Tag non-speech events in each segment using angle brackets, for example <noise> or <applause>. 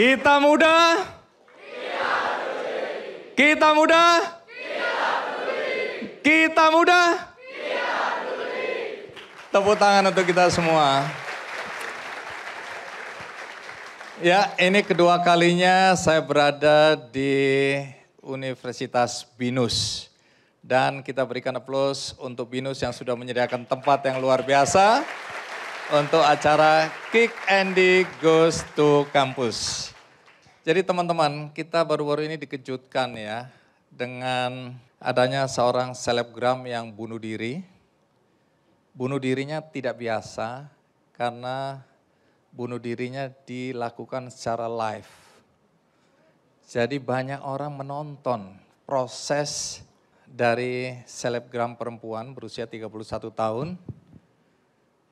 Kita muda. Kita muda. Kita muda. Tepuk tangan untuk kita semua. Ya, ini kedua kalinya saya berada di Universitas Binus. Dan kita berikan aplaus untuk Binus yang sudah menyediakan tempat yang luar biasa untuk acara Kick Andy Goes to Campus. Jadi teman-teman, kita baru-baru ini dikejutkan ya dengan adanya seorang selebgram yang bunuh diri. Bunuh dirinya tidak biasa karena bunuh dirinya dilakukan secara live. Jadi banyak orang menonton proses dari selebgram perempuan berusia 31 tahun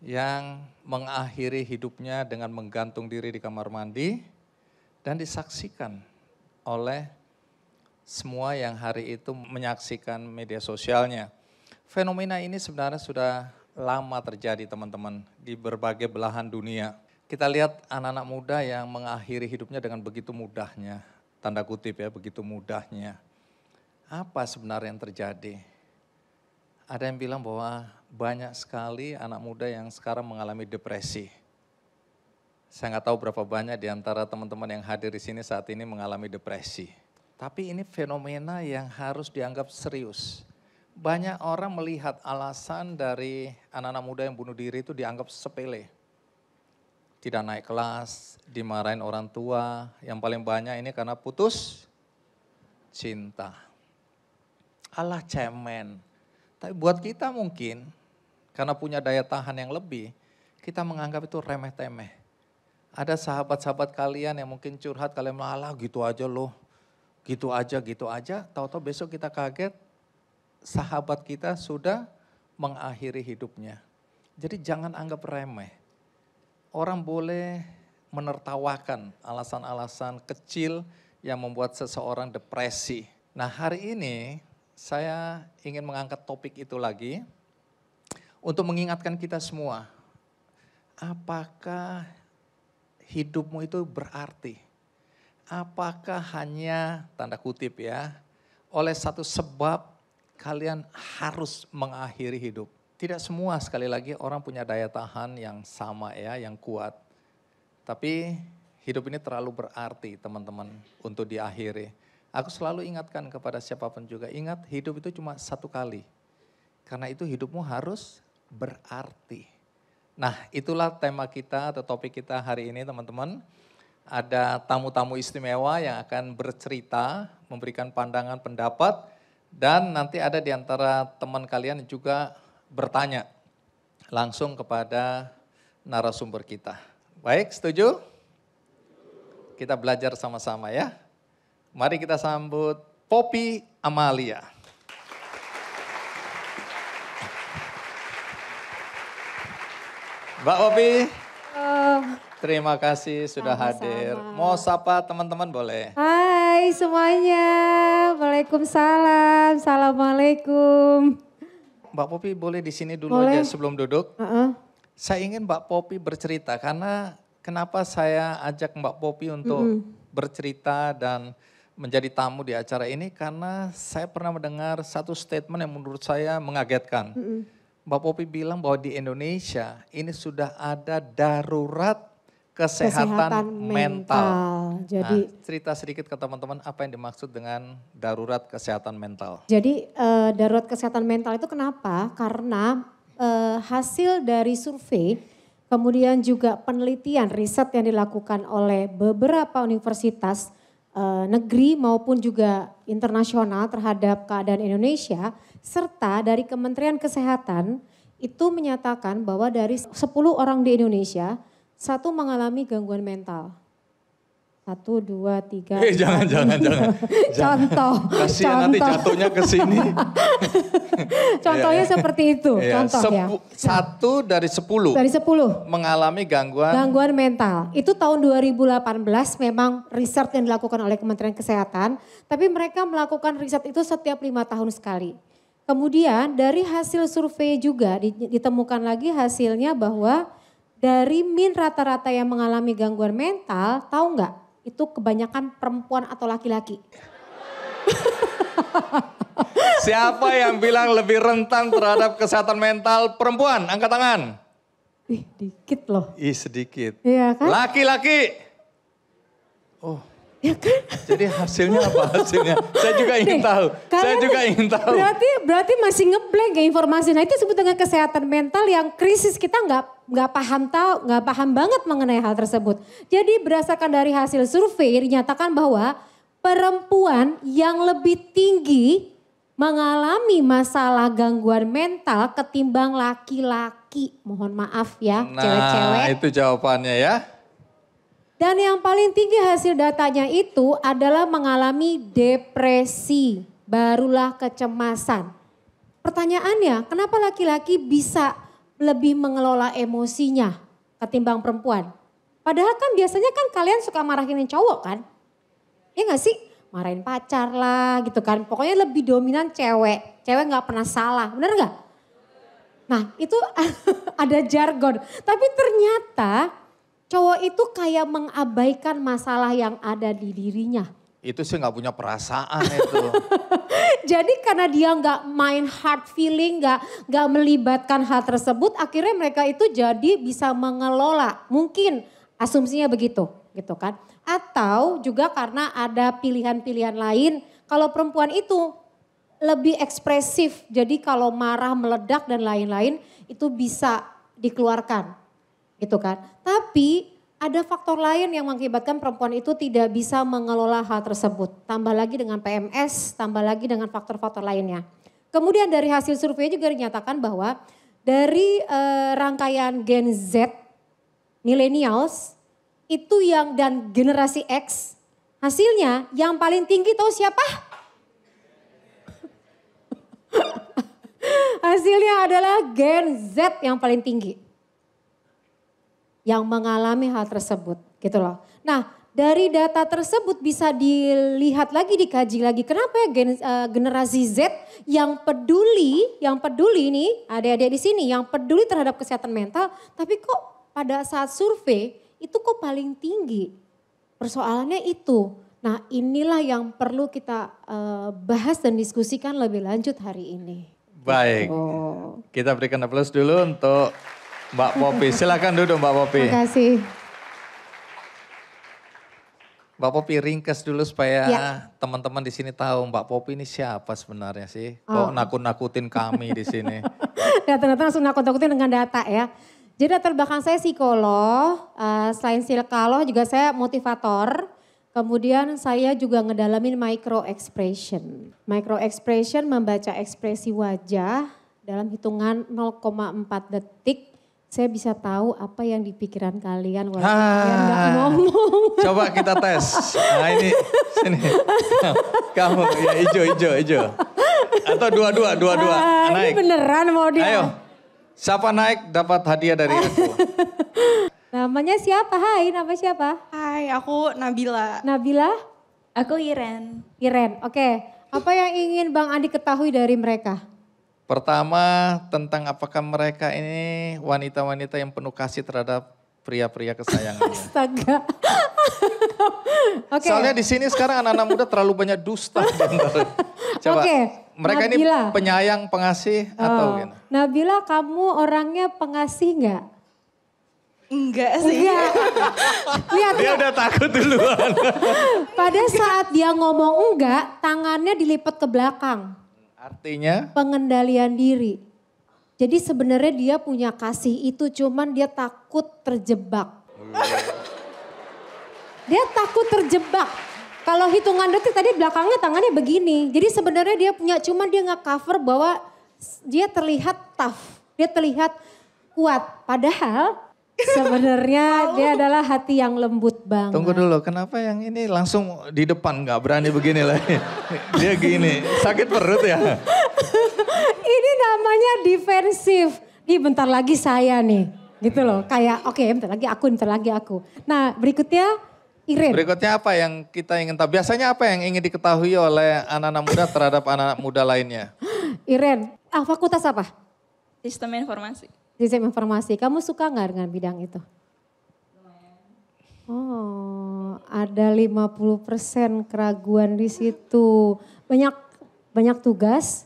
yang mengakhiri hidupnya dengan menggantung diri di kamar mandi dan disaksikan oleh semua yang hari itu menyaksikan media sosialnya. Fenomena ini sebenarnya sudah lama terjadi teman-teman di berbagai belahan dunia. Kita lihat anak-anak muda yang mengakhiri hidupnya dengan begitu mudahnya, tanda kutip ya, begitu mudahnya. Apa sebenarnya yang terjadi? Ada yang bilang bahwa banyak sekali anak muda yang sekarang mengalami depresi. Saya nggak tahu berapa banyak di antara teman-teman yang hadir di sini saat ini mengalami depresi. Tapi ini fenomena yang harus dianggap serius. Banyak orang melihat alasan dari anak-anak muda yang bunuh diri itu dianggap sepele. Tidak naik kelas, dimarahin orang tua. Yang paling banyak ini karena putus cinta. Allah cemen. Tapi buat kita mungkin, karena punya daya tahan yang lebih, kita menganggap itu remeh-temeh ada sahabat-sahabat kalian yang mungkin curhat kalian malah gitu aja loh. Gitu aja, gitu aja. Tahu-tahu besok kita kaget sahabat kita sudah mengakhiri hidupnya. Jadi jangan anggap remeh. Orang boleh menertawakan alasan-alasan kecil yang membuat seseorang depresi. Nah, hari ini saya ingin mengangkat topik itu lagi untuk mengingatkan kita semua apakah hidupmu itu berarti? Apakah hanya, tanda kutip ya, oleh satu sebab kalian harus mengakhiri hidup? Tidak semua sekali lagi orang punya daya tahan yang sama ya, yang kuat. Tapi hidup ini terlalu berarti teman-teman untuk diakhiri. Aku selalu ingatkan kepada siapapun juga, ingat hidup itu cuma satu kali. Karena itu hidupmu harus berarti. Nah, itulah tema kita atau topik kita hari ini, teman-teman. Ada tamu-tamu istimewa yang akan bercerita, memberikan pandangan, pendapat, dan nanti ada di antara teman kalian juga bertanya langsung kepada narasumber kita. Baik, setuju? Kita belajar sama-sama ya. Mari kita sambut Poppy Amalia. Mbak Opi. terima kasih sudah sama hadir. Mau sapa teman-teman boleh? Hai semuanya. Waalaikumsalam. Assalamualaikum. Mbak Popi boleh di sini dulu boleh. aja sebelum duduk. Uh -uh. Saya ingin Mbak Popi bercerita karena kenapa saya ajak Mbak Popi untuk uh -huh. bercerita dan menjadi tamu di acara ini karena saya pernah mendengar satu statement yang menurut saya mengagetkan. Uh Mbak Popi bilang bahwa di Indonesia ini sudah ada darurat kesehatan, kesehatan mental. mental. Nah, Jadi nah, cerita sedikit ke teman-teman apa yang dimaksud dengan darurat kesehatan mental. Jadi uh, darurat kesehatan mental itu kenapa? Karena uh, hasil dari survei kemudian juga penelitian riset yang dilakukan oleh beberapa universitas uh, negeri maupun juga internasional terhadap keadaan Indonesia serta dari Kementerian Kesehatan itu menyatakan bahwa dari 10 orang di Indonesia, satu mengalami gangguan mental. Satu, dua, tiga. Eh, jangan, jangan, jangan, jangan. <laughs> Contoh. Kasihan contoh. nanti jatuhnya ke sini. <laughs> Contohnya iya, iya. seperti itu. Iya. Contoh Sepu, ya. Satu dari sepuluh. Dari sepuluh. Mengalami gangguan. Gangguan mental. Itu tahun 2018 memang riset yang dilakukan oleh Kementerian Kesehatan. Tapi mereka melakukan riset itu setiap lima tahun sekali. Kemudian dari hasil survei juga ditemukan lagi hasilnya bahwa dari min rata-rata yang mengalami gangguan mental, tahu nggak? Itu kebanyakan perempuan atau laki-laki. <laughs> Siapa yang bilang lebih rentan terhadap kesehatan mental perempuan? Angkat tangan. Ih, dikit loh. Ih, sedikit. Iya kan? Laki-laki. Oh, Ya kan? Jadi hasilnya apa hasilnya? Saya juga ingin Nih, tahu. Saya juga ingin tahu. Berarti berarti masih ngeblank ya informasi. Nah itu disebut dengan kesehatan mental yang krisis kita nggak nggak paham tahu nggak paham banget mengenai hal tersebut. Jadi berdasarkan dari hasil survei dinyatakan bahwa perempuan yang lebih tinggi mengalami masalah gangguan mental ketimbang laki-laki. Mohon maaf ya, nah, cewek-cewek. Nah, itu jawabannya ya. Dan yang paling tinggi hasil datanya itu adalah mengalami depresi, barulah kecemasan. Pertanyaannya, kenapa laki-laki bisa lebih mengelola emosinya ketimbang perempuan? Padahal kan biasanya kan kalian suka marahin yang cowok kan? Ya gak sih? marahin pacar lah gitu kan. Pokoknya lebih dominan cewek. Cewek nggak pernah salah, bener nggak? Nah itu <laughs> ada jargon. Tapi ternyata Cowok itu kayak mengabaikan masalah yang ada di dirinya. Itu sih nggak punya perasaan itu. <laughs> Jadi karena dia nggak main hard feeling, nggak nggak melibatkan hal tersebut, akhirnya mereka itu jadi bisa mengelola. Mungkin asumsinya begitu, gitu kan? Atau juga karena ada pilihan-pilihan lain. Kalau perempuan itu lebih ekspresif. Jadi kalau marah meledak dan lain-lain itu bisa dikeluarkan gitu kan. Tapi ada faktor lain yang mengakibatkan perempuan itu tidak bisa mengelola hal tersebut. Tambah lagi dengan PMS, tambah lagi dengan faktor-faktor lainnya. Kemudian dari hasil survei juga dinyatakan bahwa dari eh, rangkaian Gen Z, millennials, itu yang dan generasi X, hasilnya yang paling tinggi tahu siapa? <laughs> hasilnya adalah Gen Z yang paling tinggi yang mengalami hal tersebut gitu loh. Nah dari data tersebut bisa dilihat lagi dikaji lagi kenapa ya gen, uh, generasi Z yang peduli yang peduli ini ada-ada di sini yang peduli terhadap kesehatan mental tapi kok pada saat survei itu kok paling tinggi persoalannya itu nah inilah yang perlu kita uh, bahas dan diskusikan lebih lanjut hari ini baik oh. kita berikan aplaus dulu untuk Mbak Popi. Silakan duduk Mbak Popi. Terima kasih. Mbak Popi ringkas dulu supaya ya. teman-teman di sini tahu Mbak Popi ini siapa sebenarnya sih? Oh. Kok nakut-nakutin kami di sini? datang <laughs> ya, ternyata langsung nakut-nakutin dengan data ya. Jadi latar belakang saya psikolog, uh, selain silkaloh juga saya motivator. Kemudian saya juga ngedalamin micro expression. Micro expression membaca ekspresi wajah dalam hitungan 0,4 detik saya bisa tahu apa yang di pikiran kalian walaupun ah, kalian gak ngomong. <laughs> Coba kita tes. Nah ini, sini. Kamu, ya hijau, hijau, hijau. Atau dua-dua, dua-dua. Ah, naik. Ini beneran mau dia. Ayo, siapa naik dapat hadiah dari <laughs> aku. Namanya siapa? Hai, nama siapa? Hai, aku Nabila. Nabila? Aku Iren. Iren, oke. Okay. Apa yang ingin Bang Andi ketahui dari mereka? Pertama tentang apakah mereka ini wanita-wanita yang penuh kasih terhadap pria-pria kesayangannya. Astaga. <laughs> okay. Soalnya di sini sekarang anak-anak muda terlalu banyak dusta. <laughs> Coba. Okay. Mereka Nabila. ini penyayang, pengasih oh. atau gimana? Nabila, kamu orangnya pengasih nggak? Enggak sih. Iya. <laughs> Lihat. Dia udah takut duluan. Pada saat dia ngomong enggak, tangannya dilipat ke belakang. Artinya? Pengendalian diri. Jadi sebenarnya dia punya kasih itu cuman dia takut terjebak. dia takut terjebak. Kalau hitungan detik tadi belakangnya tangannya begini. Jadi sebenarnya dia punya cuman dia nggak cover bahwa dia terlihat tough, dia terlihat kuat. Padahal Sebenarnya dia adalah hati yang lembut banget. Tunggu dulu, kenapa yang ini langsung di depan nggak berani begini lagi? <laughs> dia gini, sakit perut ya? ini namanya defensif. Ini bentar lagi saya nih, gitu loh. Kayak oke okay, bentar lagi aku, bentar lagi aku. Nah berikutnya Irin. Berikutnya apa yang kita ingin tahu? Biasanya apa yang ingin diketahui oleh anak-anak muda terhadap anak anak muda lainnya? Iren, ah, fakultas apa? Sistem informasi. Sistem informasi. Kamu suka nggak dengan bidang itu? Oh, ada 50% keraguan di situ. Banyak banyak tugas?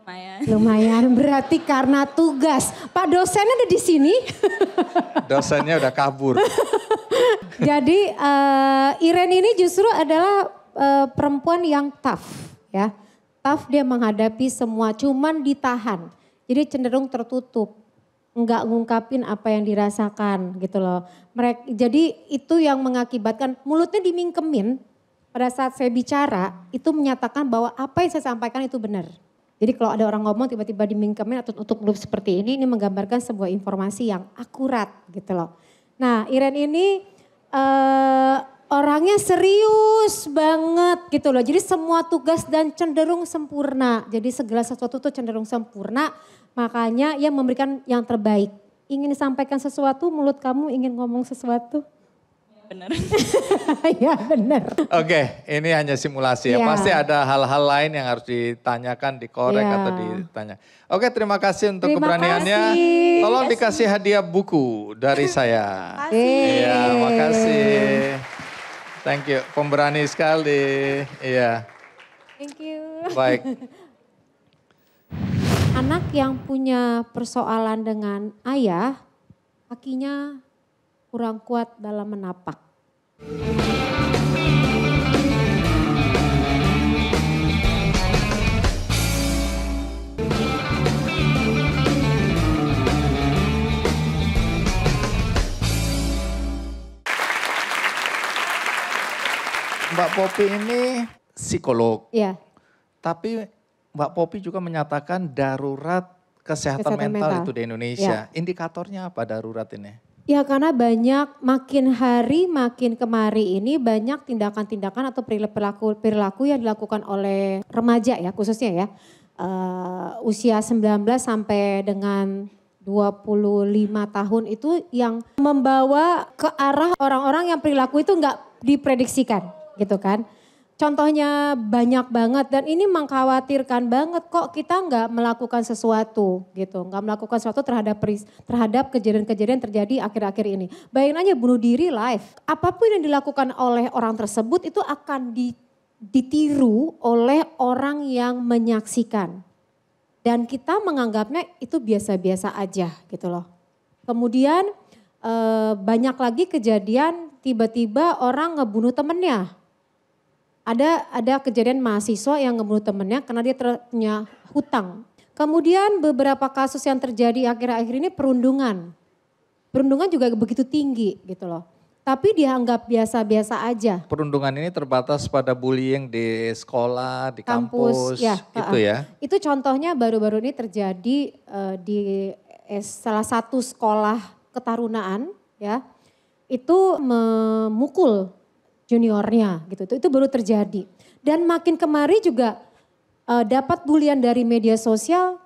Lumayan. Lumayan. Berarti karena tugas. Pak dosen ada di sini? Dosennya udah kabur. <laughs> Jadi uh, Iren ini justru adalah uh, perempuan yang tough ya. Tough dia menghadapi semua cuman ditahan jadi cenderung tertutup, nggak ngungkapin apa yang dirasakan gitu loh. Mereka, jadi itu yang mengakibatkan mulutnya dimingkemin pada saat saya bicara itu menyatakan bahwa apa yang saya sampaikan itu benar. Jadi kalau ada orang ngomong tiba-tiba dimingkemin atau tutup mulut seperti ini, ini menggambarkan sebuah informasi yang akurat gitu loh. Nah Iren ini eh, orangnya serius banget gitu loh. Jadi semua tugas dan cenderung sempurna. Jadi segala sesuatu itu cenderung sempurna. Makanya ia memberikan yang terbaik. Ingin sampaikan sesuatu, mulut kamu ingin ngomong sesuatu? Bener. <laughs> ya bener. Oke, okay, ini hanya simulasi ya. ya. Pasti ada hal-hal lain yang harus ditanyakan, dikorek ya. atau ditanya. Oke, okay, terima kasih untuk terima keberaniannya. Kasih. Tolong dikasih hadiah buku dari saya. Iya, makasih. Ya, makasih. Thank you, pemberani sekali. Iya. Thank you. Baik. Anak yang punya persoalan dengan ayah, kakinya kurang kuat dalam menapak. Mbak Popi ini psikolog. Iya. Tapi Mbak Popi juga menyatakan darurat kesehatan, kesehatan mental, mental itu di iya. Indonesia. Ya. Indikatornya apa darurat ini? Ya karena banyak makin hari makin kemari ini banyak tindakan-tindakan atau perilaku perilaku yang dilakukan oleh remaja ya khususnya ya. Uh, usia 19 sampai dengan 25 tahun itu yang membawa ke arah orang-orang yang perilaku itu enggak diprediksikan gitu kan. Contohnya banyak banget dan ini mengkhawatirkan banget kok kita nggak melakukan sesuatu gitu, nggak melakukan sesuatu terhadap terhadap kejadian-kejadian terjadi akhir-akhir ini. Bayangin aja bunuh diri live, apapun yang dilakukan oleh orang tersebut itu akan di, ditiru oleh orang yang menyaksikan dan kita menganggapnya itu biasa-biasa aja gitu loh. Kemudian e, banyak lagi kejadian tiba-tiba orang ngebunuh temennya ada ada kejadian mahasiswa yang ngebunuh temennya karena dia ter, punya hutang. Kemudian beberapa kasus yang terjadi akhir-akhir ini perundungan. Perundungan juga begitu tinggi gitu loh. Tapi dianggap biasa-biasa aja. Perundungan ini terbatas pada bullying di sekolah, di kampus, kampus ya, gitu ya. Itu contohnya baru-baru ini terjadi uh, di eh, salah satu sekolah ketarunaan ya. Itu memukul juniornya gitu. Itu, itu baru terjadi. Dan makin kemari juga uh, dapat bulian dari media sosial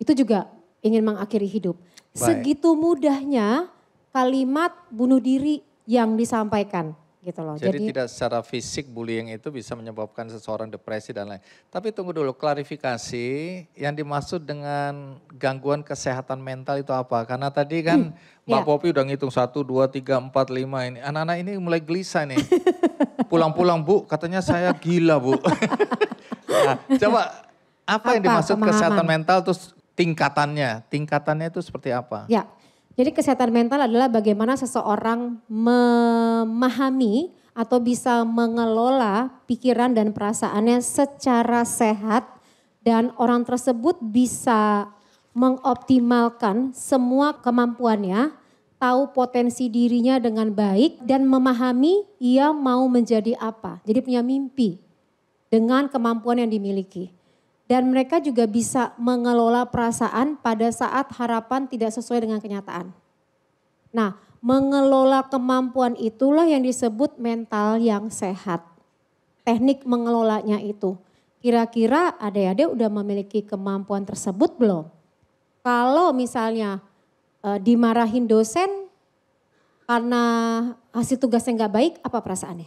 itu juga ingin mengakhiri hidup. Baik. Segitu mudahnya kalimat bunuh diri yang disampaikan gitu loh. Jadi, Jadi tidak secara fisik bullying itu bisa menyebabkan seseorang depresi dan lain. Tapi tunggu dulu klarifikasi yang dimaksud dengan gangguan kesehatan mental itu apa? Karena tadi kan hmm, iya. Mbak ya. Popi udah ngitung satu, dua, tiga, empat, lima ini. Anak-anak ini mulai gelisah nih. Pulang-pulang Bu, katanya saya gila Bu. <laughs> nah, coba apa, apa yang dimaksud kesehatan mental terus tingkatannya? Tingkatannya itu seperti apa? Ya jadi kesehatan mental adalah bagaimana seseorang memahami atau bisa mengelola pikiran dan perasaannya secara sehat dan orang tersebut bisa mengoptimalkan semua kemampuannya, tahu potensi dirinya dengan baik dan memahami ia mau menjadi apa. Jadi punya mimpi dengan kemampuan yang dimiliki. Dan mereka juga bisa mengelola perasaan pada saat harapan tidak sesuai dengan kenyataan. Nah, mengelola kemampuan itulah yang disebut mental yang sehat. Teknik mengelolanya itu. Kira-kira ada adik udah memiliki kemampuan tersebut belum? Kalau misalnya e, dimarahin dosen karena hasil tugasnya nggak baik, apa perasaannya?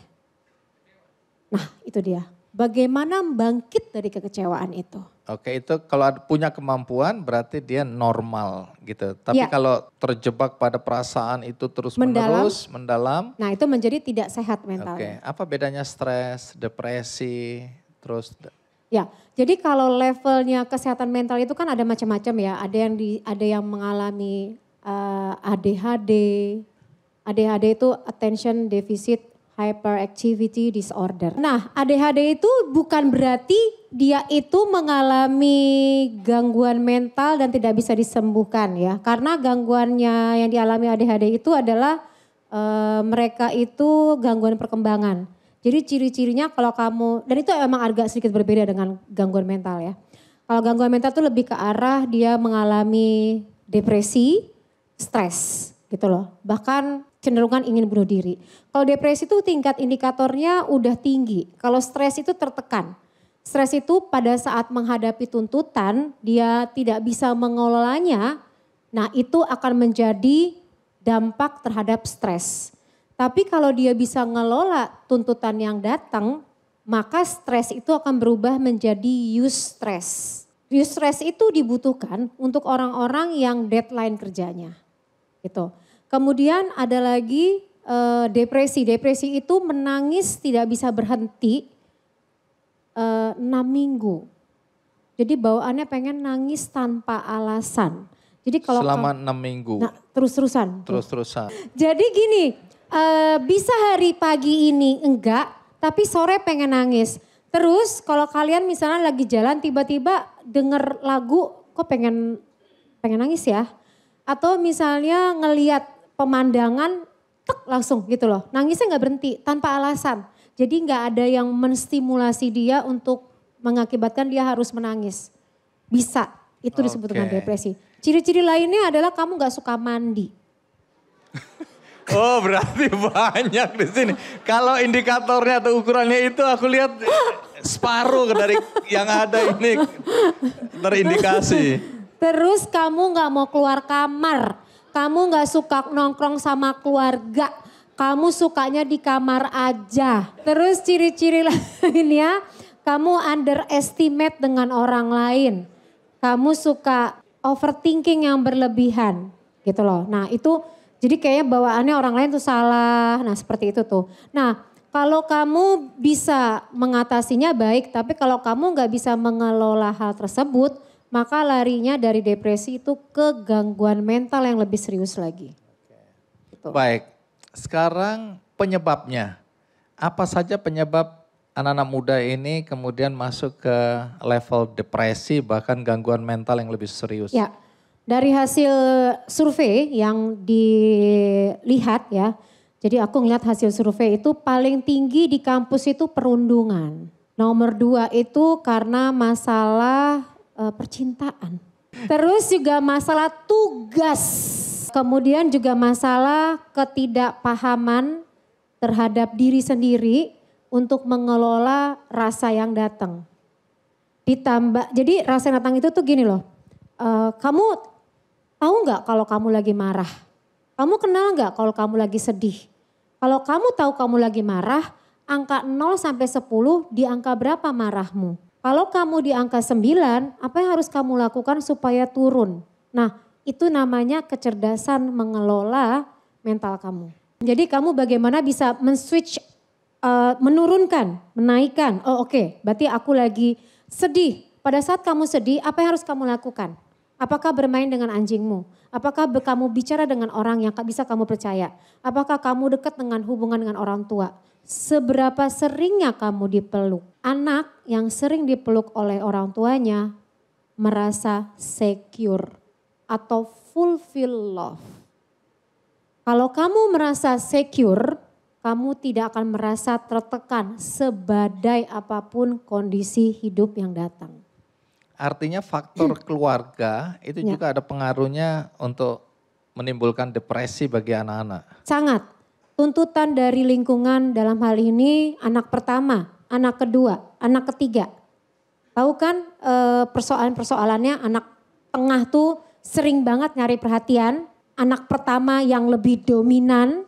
Nah, itu dia bagaimana bangkit dari kekecewaan itu. Oke, itu kalau punya kemampuan berarti dia normal gitu. Tapi ya. kalau terjebak pada perasaan itu terus mendalam, menerus, mendalam. Nah, itu menjadi tidak sehat mental. Oke, apa bedanya stres, depresi, terus Ya, jadi kalau levelnya kesehatan mental itu kan ada macam-macam ya. Ada yang di, ada yang mengalami uh, eh, ADHD. ADHD itu attention deficit Hyperactivity disorder. Nah, ADHD itu bukan berarti dia itu mengalami gangguan mental dan tidak bisa disembuhkan ya. Karena gangguannya yang dialami ADHD itu adalah e, mereka itu gangguan perkembangan. Jadi ciri-cirinya kalau kamu dan itu emang agak sedikit berbeda dengan gangguan mental ya. Kalau gangguan mental itu lebih ke arah dia mengalami depresi, stres gitu loh. Bahkan kecenderungan ingin bunuh diri. Kalau depresi itu tingkat indikatornya udah tinggi. Kalau stres itu tertekan. Stres itu pada saat menghadapi tuntutan, dia tidak bisa mengelolanya. Nah, itu akan menjadi dampak terhadap stres. Tapi kalau dia bisa ngelola tuntutan yang datang, maka stres itu akan berubah menjadi use stress. Use stress itu dibutuhkan untuk orang-orang yang deadline kerjanya. Gitu. Kemudian ada lagi uh, depresi. Depresi itu menangis tidak bisa berhenti uh, eh, 6 minggu. Jadi bawaannya pengen nangis tanpa alasan. Jadi kalau selama enam minggu. Nah, terus-terusan. Terus-terusan. Jadi gini, uh, bisa hari pagi ini enggak, tapi sore pengen nangis. Terus kalau kalian misalnya lagi jalan tiba-tiba denger lagu kok pengen pengen nangis ya. Atau misalnya ngeliat pemandangan tek langsung gitu loh. Nangisnya nggak berhenti tanpa alasan. Jadi nggak ada yang menstimulasi dia untuk mengakibatkan dia harus menangis. Bisa, itu disebut okay. dengan depresi. Ciri-ciri lainnya adalah kamu nggak suka mandi. <laughs> oh berarti banyak di sini. Kalau indikatornya atau ukurannya itu aku lihat separuh dari yang ada ini terindikasi. <laughs> Terus kamu nggak mau keluar kamar kamu nggak suka nongkrong sama keluarga, kamu sukanya di kamar aja. Terus ciri-ciri <laughs> lain ya, kamu underestimate dengan orang lain. Kamu suka overthinking yang berlebihan gitu loh. Nah itu jadi kayaknya bawaannya orang lain tuh salah. Nah seperti itu tuh. Nah kalau kamu bisa mengatasinya baik, tapi kalau kamu nggak bisa mengelola hal tersebut, maka larinya dari depresi itu ke gangguan mental yang lebih serius lagi. Gitu. Baik, sekarang penyebabnya. Apa saja penyebab anak-anak muda ini kemudian masuk ke level depresi bahkan gangguan mental yang lebih serius? Ya, dari hasil survei yang dilihat ya, jadi aku ngeliat hasil survei itu paling tinggi di kampus itu perundungan. Nomor dua itu karena masalah uh, percintaan. Terus juga masalah tugas. Kemudian juga masalah ketidakpahaman terhadap diri sendiri untuk mengelola rasa yang datang. Ditambah, jadi rasa yang datang itu tuh gini loh. Uh, kamu tahu nggak kalau kamu lagi marah? Kamu kenal nggak kalau kamu lagi sedih? Kalau kamu tahu kamu lagi marah, angka 0 sampai 10 di angka berapa marahmu? Kalau kamu di angka 9, apa yang harus kamu lakukan supaya turun? Nah, itu namanya kecerdasan mengelola mental kamu. Jadi kamu bagaimana bisa men-switch, uh, menurunkan, menaikkan. Oh oke, okay, berarti aku lagi sedih. Pada saat kamu sedih, apa yang harus kamu lakukan? Apakah bermain dengan anjingmu? Apakah kamu bicara dengan orang yang bisa kamu percaya? Apakah kamu dekat dengan hubungan dengan orang tua? seberapa seringnya kamu dipeluk. Anak yang sering dipeluk oleh orang tuanya merasa secure atau fulfill love. Kalau kamu merasa secure, kamu tidak akan merasa tertekan sebadai apapun kondisi hidup yang datang. Artinya faktor <clears throat> keluarga itu ya. juga ada pengaruhnya untuk menimbulkan depresi bagi anak-anak. Sangat, tuntutan dari lingkungan dalam hal ini anak pertama, anak kedua, anak ketiga. Tahu kan eh, persoalan-persoalannya anak tengah tuh sering banget nyari perhatian, anak pertama yang lebih dominan,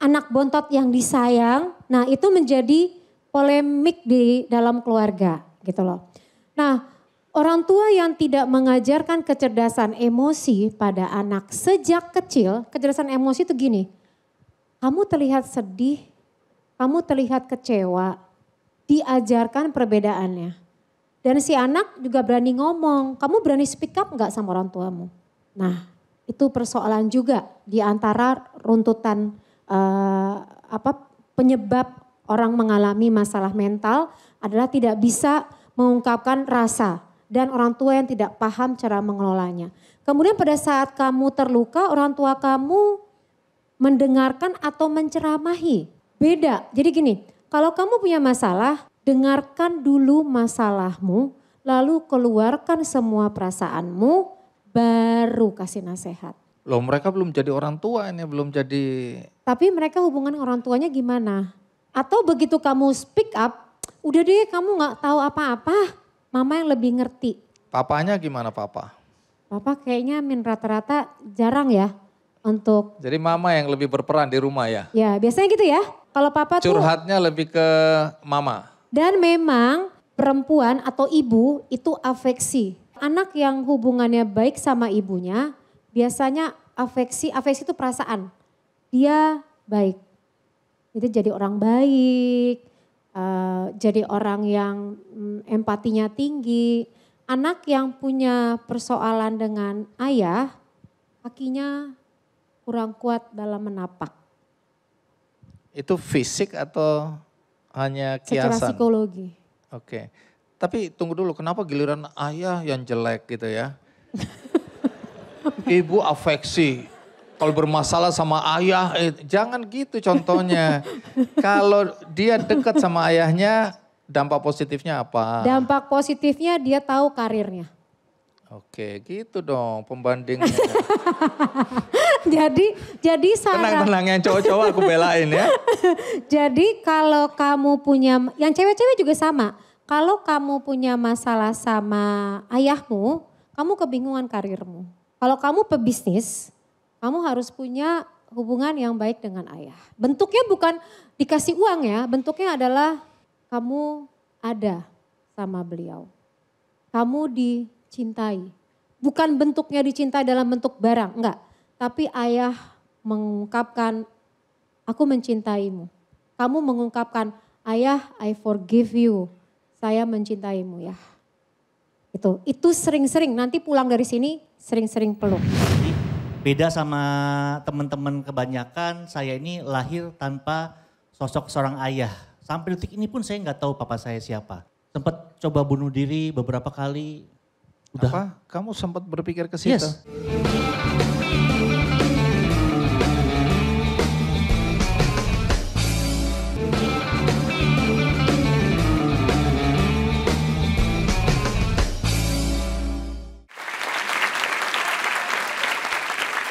anak bontot yang disayang. Nah, itu menjadi polemik di dalam keluarga gitu loh. Nah, orang tua yang tidak mengajarkan kecerdasan emosi pada anak sejak kecil, kecerdasan emosi itu gini, kamu terlihat sedih, kamu terlihat kecewa, diajarkan perbedaannya. Dan si anak juga berani ngomong, kamu berani speak up nggak sama orang tuamu? Nah itu persoalan juga di antara runtutan uh, apa penyebab orang mengalami masalah mental adalah tidak bisa mengungkapkan rasa dan orang tua yang tidak paham cara mengelolanya. Kemudian pada saat kamu terluka, orang tua kamu mendengarkan atau menceramahi. Beda. Jadi gini, kalau kamu punya masalah, dengarkan dulu masalahmu, lalu keluarkan semua perasaanmu, baru kasih nasihat. Loh mereka belum jadi orang tua ini, belum jadi... Tapi mereka hubungan orang tuanya gimana? Atau begitu kamu speak up, udah deh kamu gak tahu apa-apa, mama yang lebih ngerti. Papanya gimana papa? Papa kayaknya min rata-rata jarang ya untuk Jadi mama yang lebih berperan di rumah ya. Ya, biasanya gitu ya. Kalau papa curhatnya tuh, lebih ke mama. Dan memang perempuan atau ibu itu afeksi. Anak yang hubungannya baik sama ibunya biasanya afeksi, afeksi itu perasaan. Dia baik. Itu jadi orang baik, uh, jadi orang yang mm, empatinya tinggi. Anak yang punya persoalan dengan ayah, kakinya kurang kuat dalam menapak. Itu fisik atau hanya kiasan? Secara psikologi. Oke. Tapi tunggu dulu, kenapa giliran ayah yang jelek gitu ya? <laughs> Ibu afeksi, kalau bermasalah sama ayah, eh, jangan gitu contohnya. <laughs> kalau dia dekat sama ayahnya, dampak positifnya apa? Dampak positifnya dia tahu karirnya. Oke, gitu dong pembandingnya. <laughs> jadi, jadi saran. Tenang-tenang yang cowok-cowok aku belain ya. <laughs> jadi kalau kamu punya, yang cewek-cewek juga sama. Kalau kamu punya masalah sama ayahmu, kamu kebingungan karirmu. Kalau kamu pebisnis, kamu harus punya hubungan yang baik dengan ayah. Bentuknya bukan dikasih uang ya, bentuknya adalah kamu ada sama beliau. Kamu di cintai. Bukan bentuknya dicintai dalam bentuk barang, enggak. Tapi ayah mengungkapkan, aku mencintaimu. Kamu mengungkapkan, ayah I forgive you, saya mencintaimu ya. Itu, itu sering-sering, nanti pulang dari sini sering-sering peluk. Beda sama teman-teman kebanyakan, saya ini lahir tanpa sosok seorang ayah. Sampai detik ini pun saya nggak tahu papa saya siapa. Sempat coba bunuh diri beberapa kali, Udah. Apa? Kamu sempat berpikir ke situ? Yes.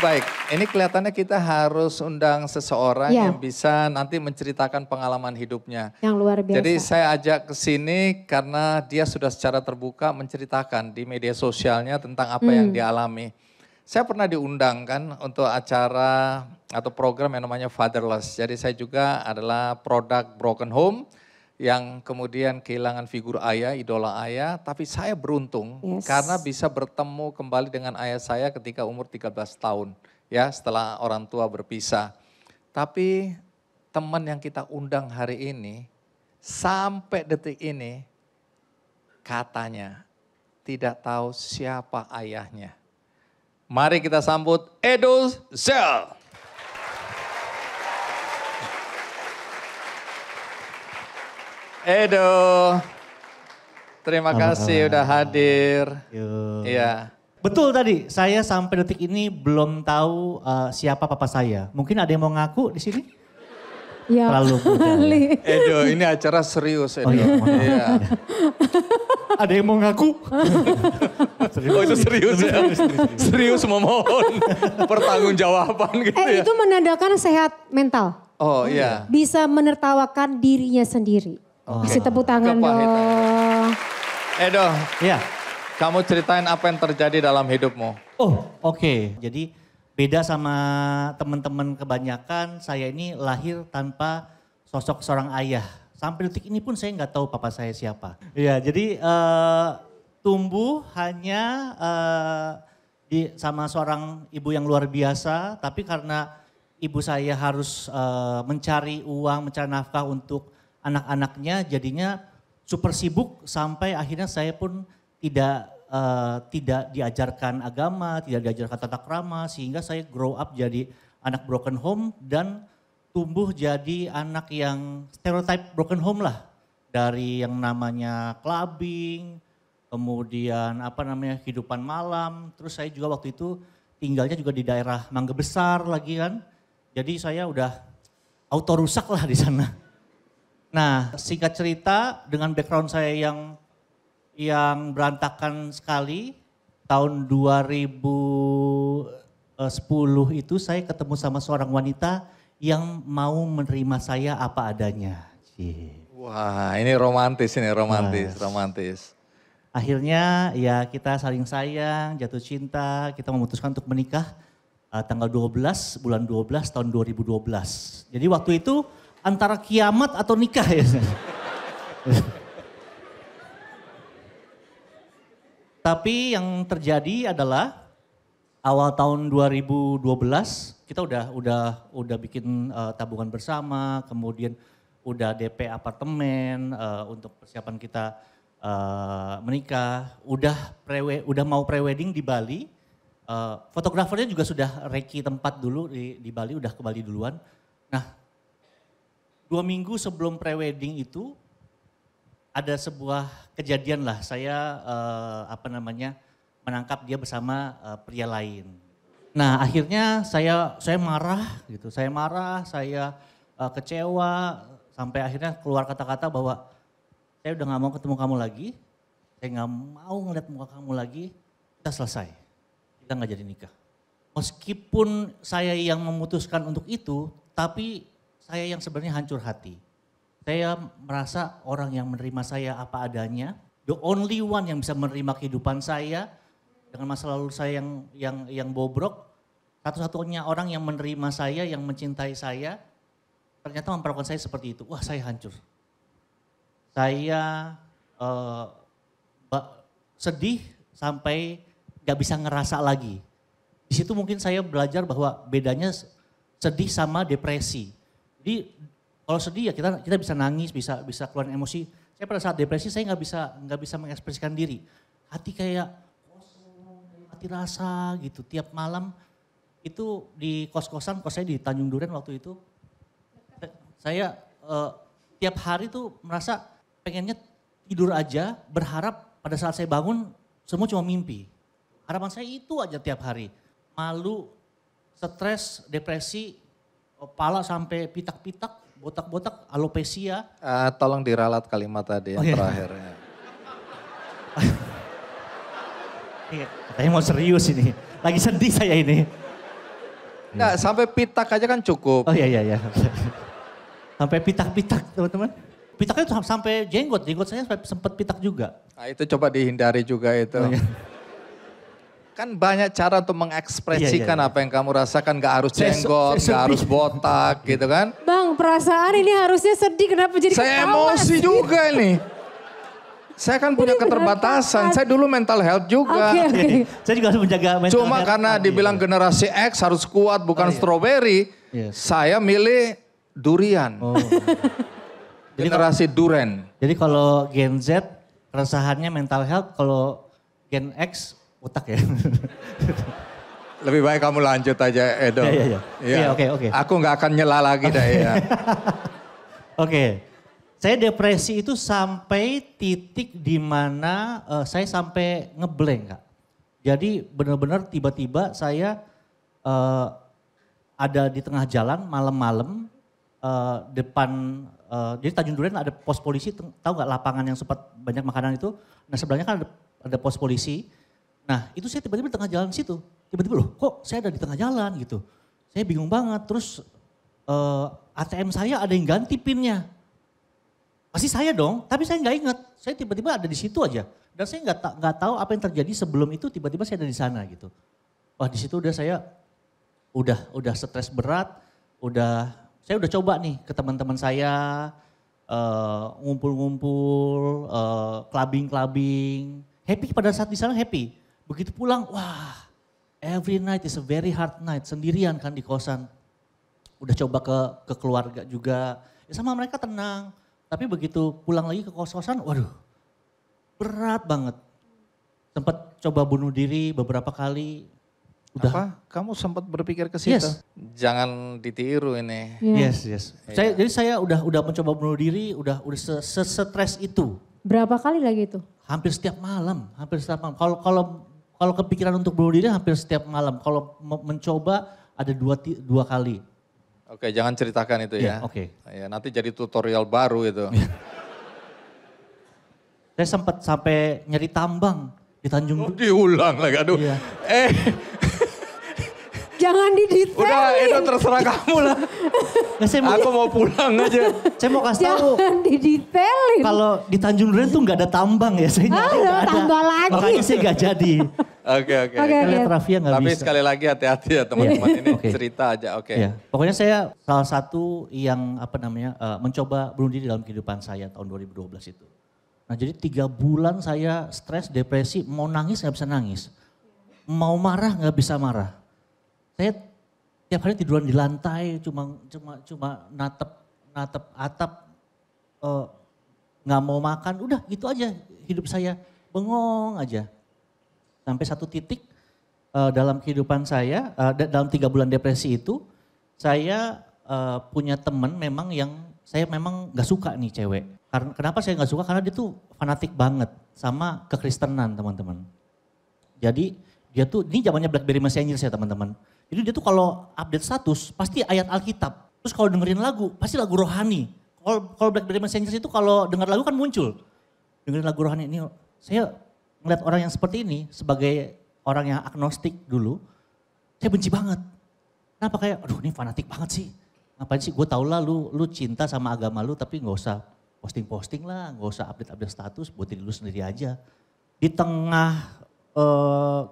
Baik, ini kelihatannya kita harus undang seseorang ya. yang bisa nanti menceritakan pengalaman hidupnya. Yang luar biasa. Jadi saya ajak ke sini karena dia sudah secara terbuka menceritakan di media sosialnya tentang apa hmm. yang dialami. Saya pernah diundang kan untuk acara atau program yang namanya Fatherless. Jadi saya juga adalah produk Broken Home yang kemudian kehilangan figur ayah, idola ayah, tapi saya beruntung yes. karena bisa bertemu kembali dengan ayah saya ketika umur 13 tahun, ya setelah orang tua berpisah. Tapi teman yang kita undang hari ini sampai detik ini katanya tidak tahu siapa ayahnya. Mari kita sambut Edo Zell. Edo. Terima kasih udah hadir. Iya. Betul tadi, saya sampai detik ini belum tahu uh, siapa papa saya. Mungkin ada yang mau ngaku di sini? Ya. Terlalu muda. Ya. Edo, ini acara serius Edo. Oh, iya. iya. ada yang mau ngaku? serius. <laughs> Oh itu serius ya? Serius, serius, serius memohon pertanggungjawaban gitu eh, ya. Itu menandakan sehat mental. Oh iya. Bisa menertawakan dirinya sendiri. Okay. Oh. tepuk tangan Kepahitan. dong. Edo. Eh, ya. Kamu ceritain apa yang terjadi dalam hidupmu. Oh, oke. Okay. Jadi beda sama teman-teman kebanyakan, saya ini lahir tanpa sosok seorang ayah. Sampai detik ini pun saya nggak tahu papa saya siapa. Iya, jadi uh, tumbuh hanya uh, di sama seorang ibu yang luar biasa, tapi karena ibu saya harus uh, mencari uang, mencari nafkah untuk anak-anaknya jadinya super sibuk sampai akhirnya saya pun tidak uh, tidak diajarkan agama, tidak diajarkan tata krama sehingga saya grow up jadi anak broken home dan tumbuh jadi anak yang stereotype broken home lah dari yang namanya clubbing, kemudian apa namanya kehidupan malam, terus saya juga waktu itu tinggalnya juga di daerah Mangga Besar lagi kan. Jadi saya udah auto rusak lah di sana. Nah, singkat cerita dengan background saya yang yang berantakan sekali tahun 2010 eh, itu saya ketemu sama seorang wanita yang mau menerima saya apa adanya. Yeah. Wah, ini romantis ini romantis, Mas. romantis. Akhirnya ya kita saling sayang, jatuh cinta, kita memutuskan untuk menikah uh, tanggal 12 bulan 12 tahun 2012. Jadi waktu itu antara kiamat atau nikah ya. Tapi yang terjadi adalah awal tahun 2012 kita udah udah udah bikin uh, tabungan bersama, kemudian udah DP apartemen uh, untuk persiapan kita uh, menikah, udah prewe udah mau prewedding di Bali. Uh, fotografernya juga sudah reki tempat dulu di, di Bali, udah ke Bali duluan. Nah, dua minggu sebelum prewedding itu ada sebuah kejadian lah saya uh, apa namanya menangkap dia bersama uh, pria lain. Nah akhirnya saya saya marah gitu, saya marah, saya uh, kecewa sampai akhirnya keluar kata-kata bahwa saya udah nggak mau ketemu kamu lagi, saya nggak mau ngeliat muka kamu lagi, kita selesai, kita nggak jadi nikah. Meskipun saya yang memutuskan untuk itu, tapi saya yang sebenarnya hancur hati. Saya merasa orang yang menerima saya apa adanya, the only one yang bisa menerima kehidupan saya dengan masa lalu saya yang yang yang bobrok, satu-satunya orang yang menerima saya, yang mencintai saya, ternyata memperlakukan saya seperti itu. Wah, saya hancur. Saya uh, sedih sampai nggak bisa ngerasa lagi. Di situ mungkin saya belajar bahwa bedanya sedih sama depresi. Jadi kalau sedih ya kita kita bisa nangis, bisa bisa keluar emosi. Saya pada saat depresi saya nggak bisa nggak bisa mengekspresikan diri. Hati kayak kosong, hati rasa gitu. Tiap malam itu di kos-kosan, kos saya di Tanjung Duren waktu itu. Saya eh, tiap hari tuh merasa pengennya tidur aja, berharap pada saat saya bangun semua cuma mimpi. Harapan saya itu aja tiap hari. Malu, stres, depresi, kepala sampai pitak-pitak, botak-botak, alopecia. Uh, tolong diralat kalimat tadi yang oh, iya. terakhirnya. <laughs> Iya, katanya mau serius ini. Lagi sedih saya ini. Enggak, sampai pitak aja kan cukup. Oh iya iya iya. <laughs> Sampai pitak-pitak teman-teman. Pitaknya sampai jenggot, jenggot saya sampai sempat pitak juga. Nah, itu coba dihindari juga itu. Oh, iya. Kan banyak cara untuk mengekspresikan iya, iya, iya. apa yang kamu rasakan. Gak harus cenggot, gak harus botak gitu kan. Bang perasaan ini harusnya sedih kenapa jadi Saya ketawa, emosi sih? juga ini. Saya kan punya keterbatasan. Saya dulu mental health juga. Okay, okay. Iya, iya. Saya juga harus menjaga mental Cuma health. karena oh, dibilang generasi X harus kuat bukan oh, iya. stroberi. Yes. Saya milih durian. Oh. <laughs> generasi durian. duren. Jadi kalau Gen Z keresahannya mental health, kalau Gen X otak ya. Lebih baik kamu lanjut aja Edo. Iya, iya, iya. iya. iya oke, oke. Aku nggak akan nyela lagi okay. deh ya. <laughs> oke. Okay. Saya depresi itu sampai titik di mana uh, saya sampai ngeblank, Kak. Jadi benar-benar tiba-tiba saya uh, ada di tengah jalan malam-malam uh, depan uh, jadi Tanjung Duren ada pos polisi tahu nggak lapangan yang sempat banyak makanan itu nah sebelahnya kan ada, ada pos polisi Nah itu saya tiba-tiba di tengah jalan situ. Tiba-tiba loh kok saya ada di tengah jalan gitu. Saya bingung banget. Terus uh, eh, ATM saya ada yang ganti pinnya. Pasti saya dong, tapi saya nggak ingat. Saya tiba-tiba ada di situ aja. Dan saya nggak nggak tahu apa yang terjadi sebelum itu tiba-tiba saya ada di sana gitu. Wah di situ udah saya udah udah stres berat, udah saya udah coba nih ke teman-teman saya eh, ngumpul-ngumpul, uh, clubbing-clubbing. Ngumpul uh, happy pada saat di sana happy. Begitu pulang, wah every night is a very hard night. Sendirian kan di kosan. Udah coba ke, ke keluarga juga. Ya sama mereka tenang. Tapi begitu pulang lagi ke kos-kosan, waduh berat banget. Sempat coba bunuh diri beberapa kali, Udah. Apa? Kamu sempat berpikir ke situ? Yes. Jangan ditiru ini. Iya. Yes, yes. yes. Iya. Saya, jadi saya udah udah mencoba bunuh diri, udah udah se stres itu. Berapa kali lagi itu? Hampir setiap malam, hampir setiap malam. Kalau kalau kalau kepikiran untuk bunuh diri hampir setiap malam. Kalau mencoba ada dua, dua kali. Oke, jangan ceritakan itu ya. ya. Oke. Okay. Ya, nanti jadi tutorial baru itu. Iya. Saya sempat sampai nyari tambang di Tanjung. Oh, diulang lagi, aduh. Yeah. Eh, Jangan detail. Udah itu eh, terserah kamu lah. nah, saya mau, aku mau pulang aja. saya mau kasih tahu. Jangan didetailin. Kalau di Tanjung Duren tuh nggak ada tambang ya. Saya nyari nggak ada. Tambah lagi. Makanya saya nggak jadi. Oke oke. Okay, okay. okay, okay. Tapi sekali lagi hati-hati ya teman-teman iya, ini okay. cerita aja. Oke. Okay. Ya. Pokoknya saya salah satu yang apa namanya uh, mencoba bunuh diri dalam kehidupan saya tahun 2012 itu. Nah jadi tiga bulan saya stres, depresi, mau nangis nggak bisa nangis. Mau marah nggak bisa marah. Saya tiap hari tiduran di lantai, cuma cuma cuma natep natep atap, eh, nggak uh, mau makan, udah gitu aja hidup saya bengong aja. Sampai satu titik uh, dalam kehidupan saya, uh, dalam tiga bulan depresi itu, saya uh, punya temen memang yang saya memang nggak suka nih cewek. Karena kenapa saya nggak suka? Karena dia tuh fanatik banget sama kekristenan teman-teman. Jadi dia tuh ini zamannya BlackBerry messenger ya teman-teman. Jadi dia tuh kalau update status pasti ayat Alkitab. Terus kalau dengerin lagu pasti lagu rohani. Kalau kalau Black Diamond Saints itu kalau dengar lagu kan muncul. Dengerin lagu rohani ini saya ngeliat orang yang seperti ini sebagai orang yang agnostik dulu, saya benci banget. Kenapa kayak, aduh ini fanatik banget sih. Ngapain sih, gue tau lah lu, lu cinta sama agama lu tapi gak usah posting-posting lah, gak usah update-update status buat diri lu sendiri aja. Di tengah uh,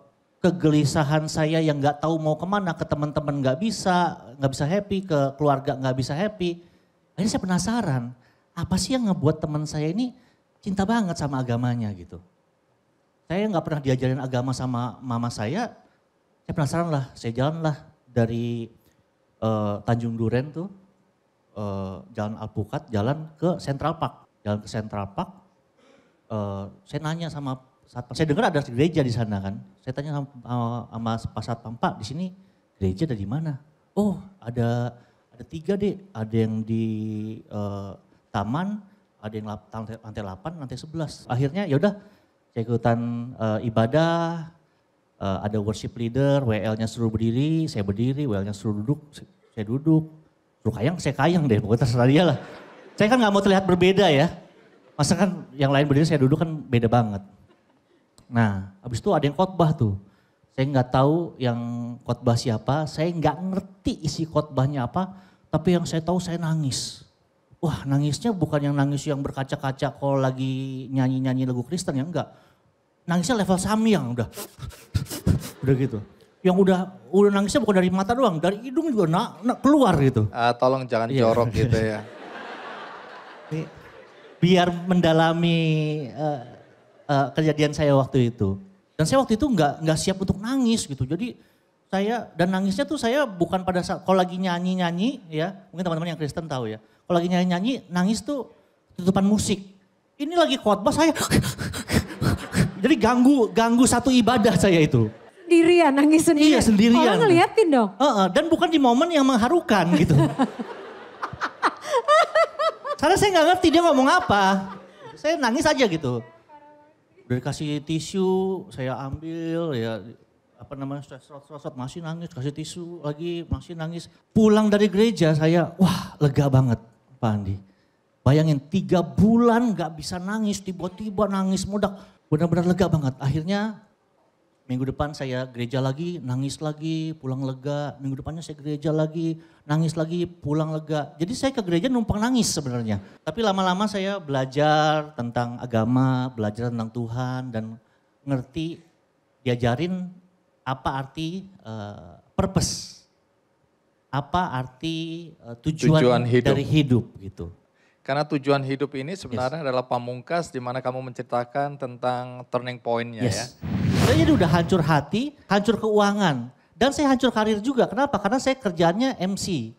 kegelisahan saya yang nggak tahu mau kemana ke teman-teman nggak bisa nggak bisa happy ke keluarga nggak bisa happy akhirnya saya penasaran apa sih yang ngebuat teman saya ini cinta banget sama agamanya gitu saya nggak pernah diajarin agama sama mama saya saya penasaran lah saya jalan lah dari uh, Tanjung Duren tuh uh, jalan Alpukat jalan ke Central Park jalan ke Central Park uh, saya nanya sama satpam. Saya dengar ada gereja di sana kan. Saya tanya sama, sama, sama Satpam, Pak di sini gereja dari mana? Oh ada ada tiga deh, ada yang di uh, taman, ada yang lantai, lantai 8, lantai 11. Akhirnya ya udah saya ikutan uh, ibadah, uh, ada worship leader, WL-nya suruh berdiri, saya berdiri, WL-nya suruh duduk, saya duduk. Suruh kayang, saya kayang deh, pokoknya terserah dia lah. Saya kan nggak mau terlihat berbeda ya. Masa kan yang lain berdiri, saya duduk kan beda banget. Nah, habis itu ada yang khotbah tuh. Saya nggak tahu yang khotbah siapa, saya nggak ngerti isi khotbahnya apa, tapi yang saya tahu saya nangis. Wah, nangisnya bukan yang nangis yang berkaca-kaca kalau lagi nyanyi-nyanyi lagu Kristen ya enggak. Nangisnya level yang udah. <laughs> udah gitu yang udah udah nangisnya bukan dari mata doang, dari hidung juga nak na, keluar gitu. Uh, tolong jangan yeah. jorok gitu ya. <laughs> Biar mendalami eh, uh, kejadian saya waktu itu. Dan saya waktu itu nggak nggak siap untuk nangis gitu. Jadi saya dan nangisnya tuh saya bukan pada saat kalau lagi nyanyi nyanyi ya mungkin teman-teman yang Kristen tahu ya kalau lagi nyanyi nyanyi nangis tuh tutupan musik ini lagi khotbah saya <laughs> jadi ganggu ganggu satu ibadah saya itu sendirian nangis sendirian iya sendirian orang ngeliatin dong uh -uh, dan bukan di momen yang mengharukan gitu <laughs> karena saya nggak ngerti dia ngomong apa saya nangis aja gitu kasih tisu saya ambil ya apa namanya sosot-sosot masih nangis kasih tisu lagi masih nangis pulang dari gereja saya wah lega banget Pak Andi bayangin tiga bulan nggak bisa nangis tiba-tiba nangis mudah benar-benar lega banget akhirnya Minggu depan saya gereja lagi, nangis lagi, pulang lega. Minggu depannya saya gereja lagi, nangis lagi, pulang lega. Jadi saya ke gereja numpang nangis sebenarnya. Tapi lama-lama saya belajar tentang agama, belajar tentang Tuhan dan ngerti diajarin apa arti uh, purpose. Apa arti uh, tujuan, tujuan hidup. dari hidup gitu. Karena tujuan hidup ini sebenarnya yes. adalah pamungkas di mana kamu menceritakan tentang turning point-nya yes. ya. Saya jadi udah hancur hati, hancur keuangan, dan saya hancur karir juga. Kenapa? Karena saya kerjanya MC.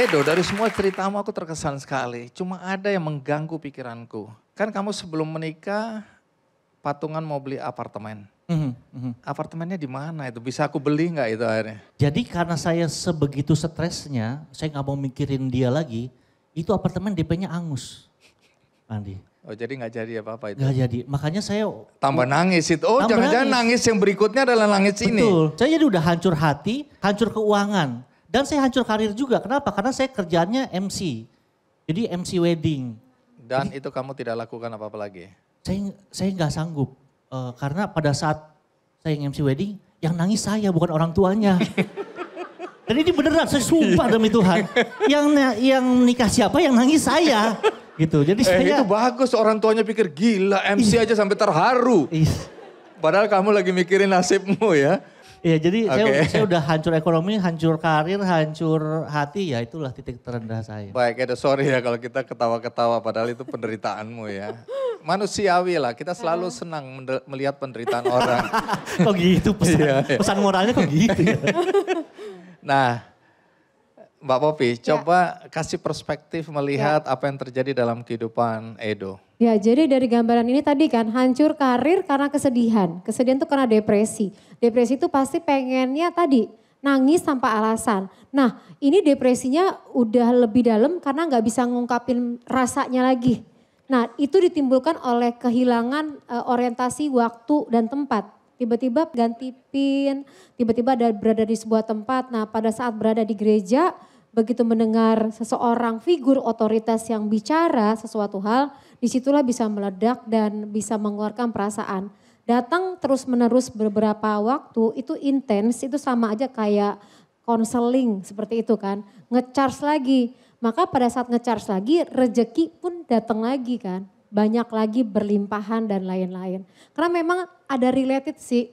Edo, dari semua ceritamu aku terkesan sekali. Cuma ada yang mengganggu pikiranku. Kan kamu sebelum menikah patungan mau beli apartemen. Mm -hmm. Apartemennya di mana itu? Bisa aku beli nggak itu akhirnya? Jadi karena saya sebegitu stresnya, saya nggak mau mikirin dia lagi. Itu apartemen DP-nya angus, Andi. Oh jadi nggak jadi ya apa itu? Nggak jadi, makanya saya... Tambah nangis itu, oh jangan-jangan nangis. nangis yang berikutnya adalah nangis Betul. ini. Betul, saya jadi udah hancur hati, hancur keuangan. Dan saya hancur karir juga. Kenapa? Karena saya kerjaannya MC. Jadi MC wedding. Dan Jadi, itu kamu tidak lakukan apa-apa lagi? Saya saya nggak sanggup. Uh, karena pada saat saya MC wedding, yang nangis saya bukan orang tuanya. <laughs> Dan ini beneran, saya sumpah demi Tuhan. Yang yang nikah siapa yang nangis saya. Gitu. Jadi eh, saya... itu bagus orang tuanya pikir gila MC is, iya. aja sampai terharu. Is. Iya. Padahal kamu lagi mikirin nasibmu ya. Iya jadi okay. saya, saya udah hancur ekonomi, hancur karir, hancur hati ya itulah titik terendah saya. Baik ada sorry ya kalau kita ketawa-ketawa padahal itu penderitaanmu ya. Manusiawi lah kita selalu senang melihat penderitaan orang. <laughs> kok gitu pesan, iya, iya. pesan moralnya kok gitu ya. <laughs> nah Mbak Popi ya. coba kasih perspektif melihat ya. apa yang terjadi dalam kehidupan Edo. Ya, jadi dari gambaran ini tadi kan hancur karir karena kesedihan. Kesedihan itu karena depresi. Depresi itu pasti pengennya tadi nangis tanpa alasan. Nah, ini depresinya udah lebih dalam karena nggak bisa ngungkapin rasanya lagi. Nah, itu ditimbulkan oleh kehilangan e, orientasi waktu dan tempat. Tiba-tiba ganti pin, tiba-tiba ada berada di sebuah tempat. Nah, pada saat berada di gereja, begitu mendengar seseorang figur otoritas yang bicara sesuatu hal, disitulah bisa meledak dan bisa mengeluarkan perasaan. Datang terus-menerus beberapa waktu itu intens, itu sama aja kayak konseling seperti itu kan. Ngecharge lagi, maka pada saat ngecharge lagi rejeki pun datang lagi kan. Banyak lagi berlimpahan dan lain-lain. Karena memang ada related sih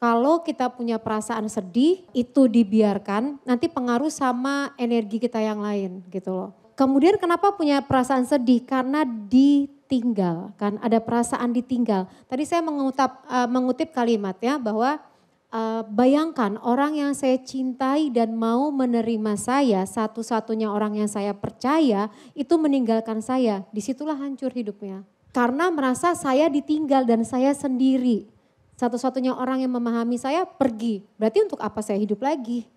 kalau kita punya perasaan sedih itu dibiarkan nanti pengaruh sama energi kita yang lain gitu loh. Kemudian kenapa punya perasaan sedih? Karena ditinggal, kan ada perasaan ditinggal. Tadi saya mengutap, uh, mengutip kalimatnya bahwa uh, bayangkan orang yang saya cintai dan mau menerima saya, satu-satunya orang yang saya percaya itu meninggalkan saya. Disitulah hancur hidupnya. Karena merasa saya ditinggal dan saya sendiri. Satu-satunya orang yang memahami saya pergi. Berarti untuk apa saya hidup lagi?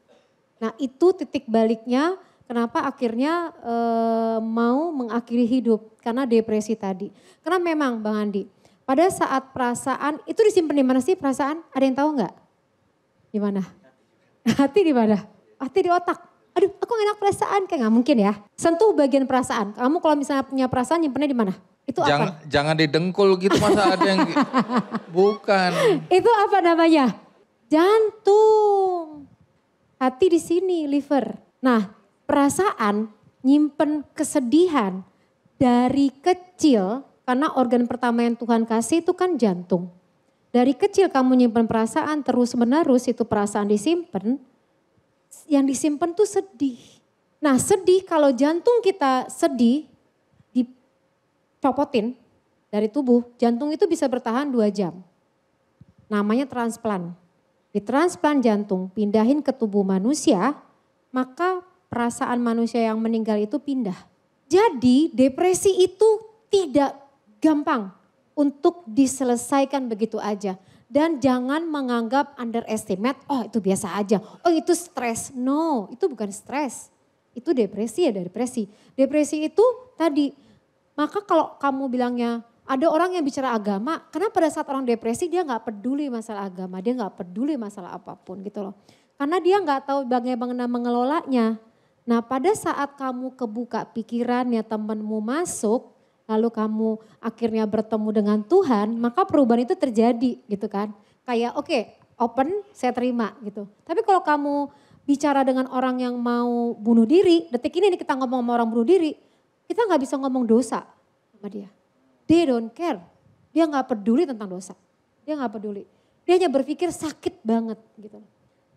Nah itu titik baliknya kenapa akhirnya e, mau mengakhiri hidup karena depresi tadi. Karena memang Bang Andi, pada saat perasaan itu disimpan di mana sih perasaan? Ada yang tahu nggak? Di mana? Hati di mana? Hati di otak. Aduh, aku enak perasaan kayak nggak mungkin ya. Sentuh bagian perasaan. Kamu kalau misalnya punya perasaan nyimpannya di mana? Itu jangan, apa? Jangan didengkul gitu masa ada yang <laughs> bukan. Itu apa namanya? Jantung. Hati di sini, liver. Nah, perasaan nyimpen kesedihan dari kecil karena organ pertama yang Tuhan kasih itu kan jantung. Dari kecil kamu nyimpen perasaan terus menerus itu perasaan disimpan. Yang disimpan tuh sedih. Nah sedih kalau jantung kita sedih dicopotin dari tubuh. Jantung itu bisa bertahan dua jam. Namanya transplant. Di transplant jantung pindahin ke tubuh manusia maka perasaan manusia yang meninggal itu pindah. Jadi depresi itu tidak gampang untuk diselesaikan begitu aja. Dan jangan menganggap underestimate, oh itu biasa aja, oh itu stres. No, itu bukan stres. Itu depresi ya depresi. Depresi itu tadi, maka kalau kamu bilangnya ada orang yang bicara agama, karena pada saat orang depresi dia nggak peduli masalah agama, dia nggak peduli masalah apapun gitu loh. Karena dia nggak tahu bagaimana mengelolanya. Nah pada saat kamu kebuka pikirannya temanmu masuk, lalu kamu akhirnya bertemu dengan Tuhan, maka perubahan itu terjadi gitu kan. Kayak oke okay, open saya terima gitu. Tapi kalau kamu bicara dengan orang yang mau bunuh diri, detik ini kita ngomong sama orang bunuh diri, kita nggak bisa ngomong dosa sama dia. They don't care. Dia nggak peduli tentang dosa. Dia nggak peduli. Dia hanya berpikir sakit banget gitu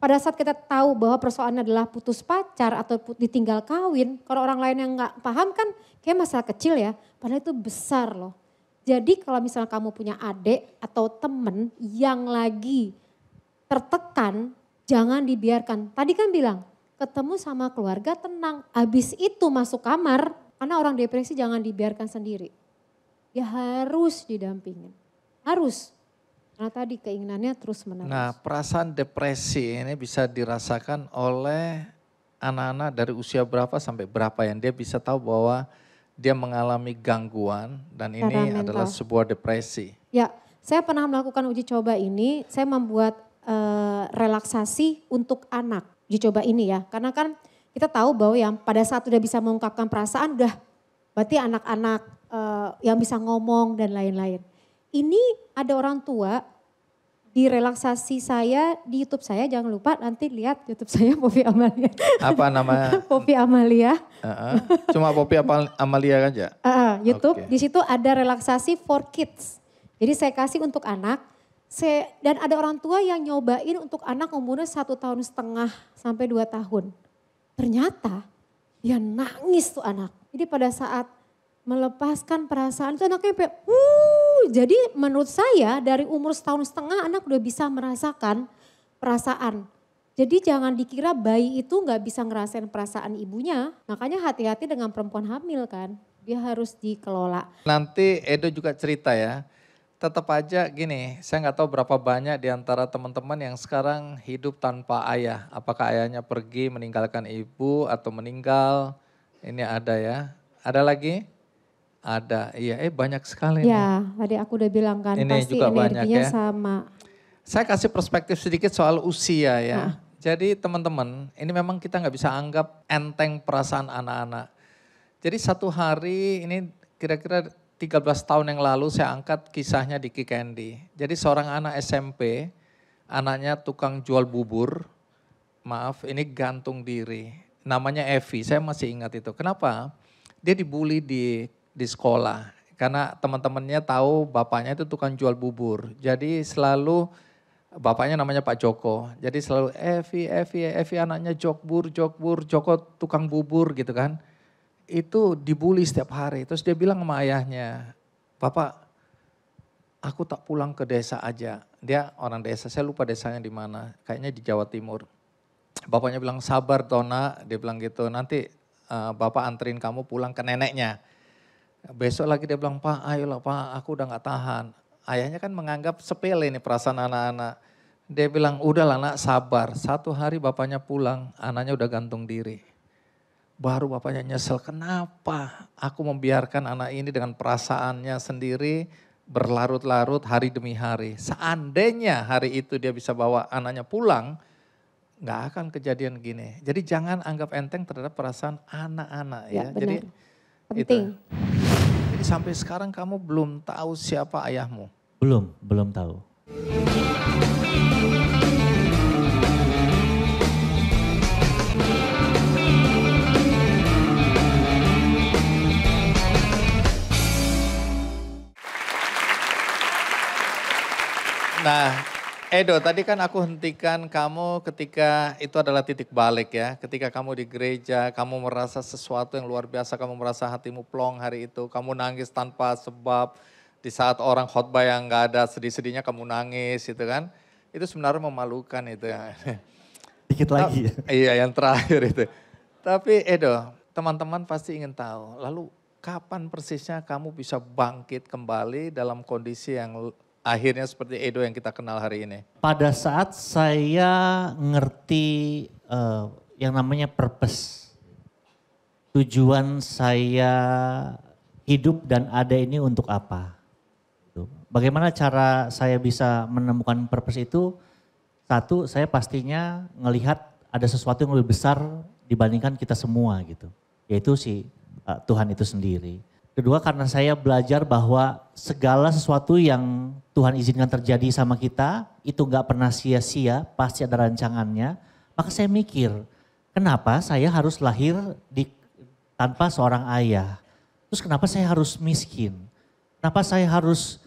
pada saat kita tahu bahwa persoalannya adalah putus pacar atau ditinggal kawin, kalau orang lain yang nggak paham kan kayak masalah kecil ya, padahal itu besar loh. Jadi kalau misalnya kamu punya adik atau temen yang lagi tertekan, jangan dibiarkan. Tadi kan bilang, ketemu sama keluarga tenang, Abis itu masuk kamar, karena orang depresi jangan dibiarkan sendiri. Ya harus didampingin, harus. Nah tadi keinginannya terus menerus. Nah, perasaan depresi ini bisa dirasakan oleh anak-anak dari usia berapa sampai berapa yang dia bisa tahu bahwa dia mengalami gangguan dan Cara ini mental. adalah sebuah depresi. Ya, saya pernah melakukan uji coba ini, saya membuat uh, relaksasi untuk anak. Uji coba ini ya, karena kan kita tahu bahwa yang pada saat udah bisa mengungkapkan perasaan udah berarti anak-anak uh, yang bisa ngomong dan lain-lain ini ada orang tua di relaksasi saya di YouTube saya jangan lupa nanti lihat YouTube saya <laughs> Poppy Amalia. Apa namanya? <laughs> Poppy Amalia. Uh-uh. Cuma Poppy Amalia aja. Kan, uh-uh, YouTube okay. di situ ada relaksasi for kids. Jadi saya kasih untuk anak. Saya, dan ada orang tua yang nyobain untuk anak umurnya satu tahun setengah sampai dua tahun. Ternyata dia nangis tuh anak. Jadi pada saat melepaskan perasaan itu anaknya kayak uh jadi menurut saya dari umur setahun setengah anak udah bisa merasakan perasaan jadi jangan dikira bayi itu nggak bisa ngerasain perasaan ibunya makanya hati-hati dengan perempuan hamil kan dia harus dikelola nanti Edo juga cerita ya tetap aja gini, saya nggak tahu berapa banyak diantara teman-teman yang sekarang hidup tanpa ayah. Apakah ayahnya pergi meninggalkan ibu atau meninggal? Ini ada ya. Ada lagi? Ada, iya, eh banyak sekali. Ya, nih. tadi aku udah bilang kan, ini pasti juga energinya banyak, ya. sama. Saya kasih perspektif sedikit soal usia ya. Nah. Jadi teman-teman, ini memang kita nggak bisa anggap enteng perasaan anak-anak. Jadi satu hari ini kira-kira 13 tahun yang lalu saya angkat kisahnya di Kikendi. Jadi seorang anak SMP, anaknya tukang jual bubur, maaf ini gantung diri. Namanya Evi, saya masih ingat itu. Kenapa? Dia dibully di di sekolah. Karena teman-temannya tahu bapaknya itu tukang jual bubur. Jadi selalu bapaknya namanya Pak Joko. Jadi selalu Evi, Evi, Evi anaknya Jokbur, Jokbur, Joko tukang bubur gitu kan. Itu dibully setiap hari. Terus dia bilang sama ayahnya, Bapak aku tak pulang ke desa aja. Dia orang desa, saya lupa desanya di mana. Kayaknya di Jawa Timur. Bapaknya bilang sabar Tona, dia bilang gitu. Nanti uh, bapak anterin kamu pulang ke neneknya. Besok lagi dia bilang, Pak ayolah Pak aku udah gak tahan. Ayahnya kan menganggap sepele nih perasaan anak-anak. Dia bilang, udahlah nak sabar. Satu hari bapaknya pulang, anaknya udah gantung diri. Baru bapaknya nyesel, kenapa aku membiarkan anak ini dengan perasaannya sendiri berlarut-larut hari demi hari. Seandainya hari itu dia bisa bawa anaknya pulang, nggak akan kejadian gini. Jadi jangan anggap enteng terhadap perasaan anak-anak ya. ya. Jadi penting. Itu sampai sekarang kamu belum tahu siapa ayahmu? Belum, belum tahu. Nah, Edo, tadi kan aku hentikan kamu ketika itu adalah titik balik ya. Ketika kamu di gereja, kamu merasa sesuatu yang luar biasa, kamu merasa hatimu plong hari itu, kamu nangis tanpa sebab. Di saat orang khotbah yang gak ada sedih-sedihnya kamu nangis gitu kan. Itu sebenarnya memalukan itu ya. <laughs> Dikit lagi. iya yang terakhir itu. Tapi Edo, teman-teman pasti ingin tahu, lalu kapan persisnya kamu bisa bangkit kembali dalam kondisi yang akhirnya seperti Edo yang kita kenal hari ini? Pada saat saya ngerti uh, yang namanya purpose, tujuan saya hidup dan ada ini untuk apa. Bagaimana cara saya bisa menemukan purpose itu? Satu, saya pastinya ngelihat ada sesuatu yang lebih besar dibandingkan kita semua gitu. Yaitu si uh, Tuhan itu sendiri. Kedua karena saya belajar bahwa segala sesuatu yang Tuhan izinkan terjadi sama kita itu nggak pernah sia-sia, pasti ada rancangannya. Maka saya mikir, kenapa saya harus lahir di tanpa seorang ayah? Terus kenapa saya harus miskin? Kenapa saya harus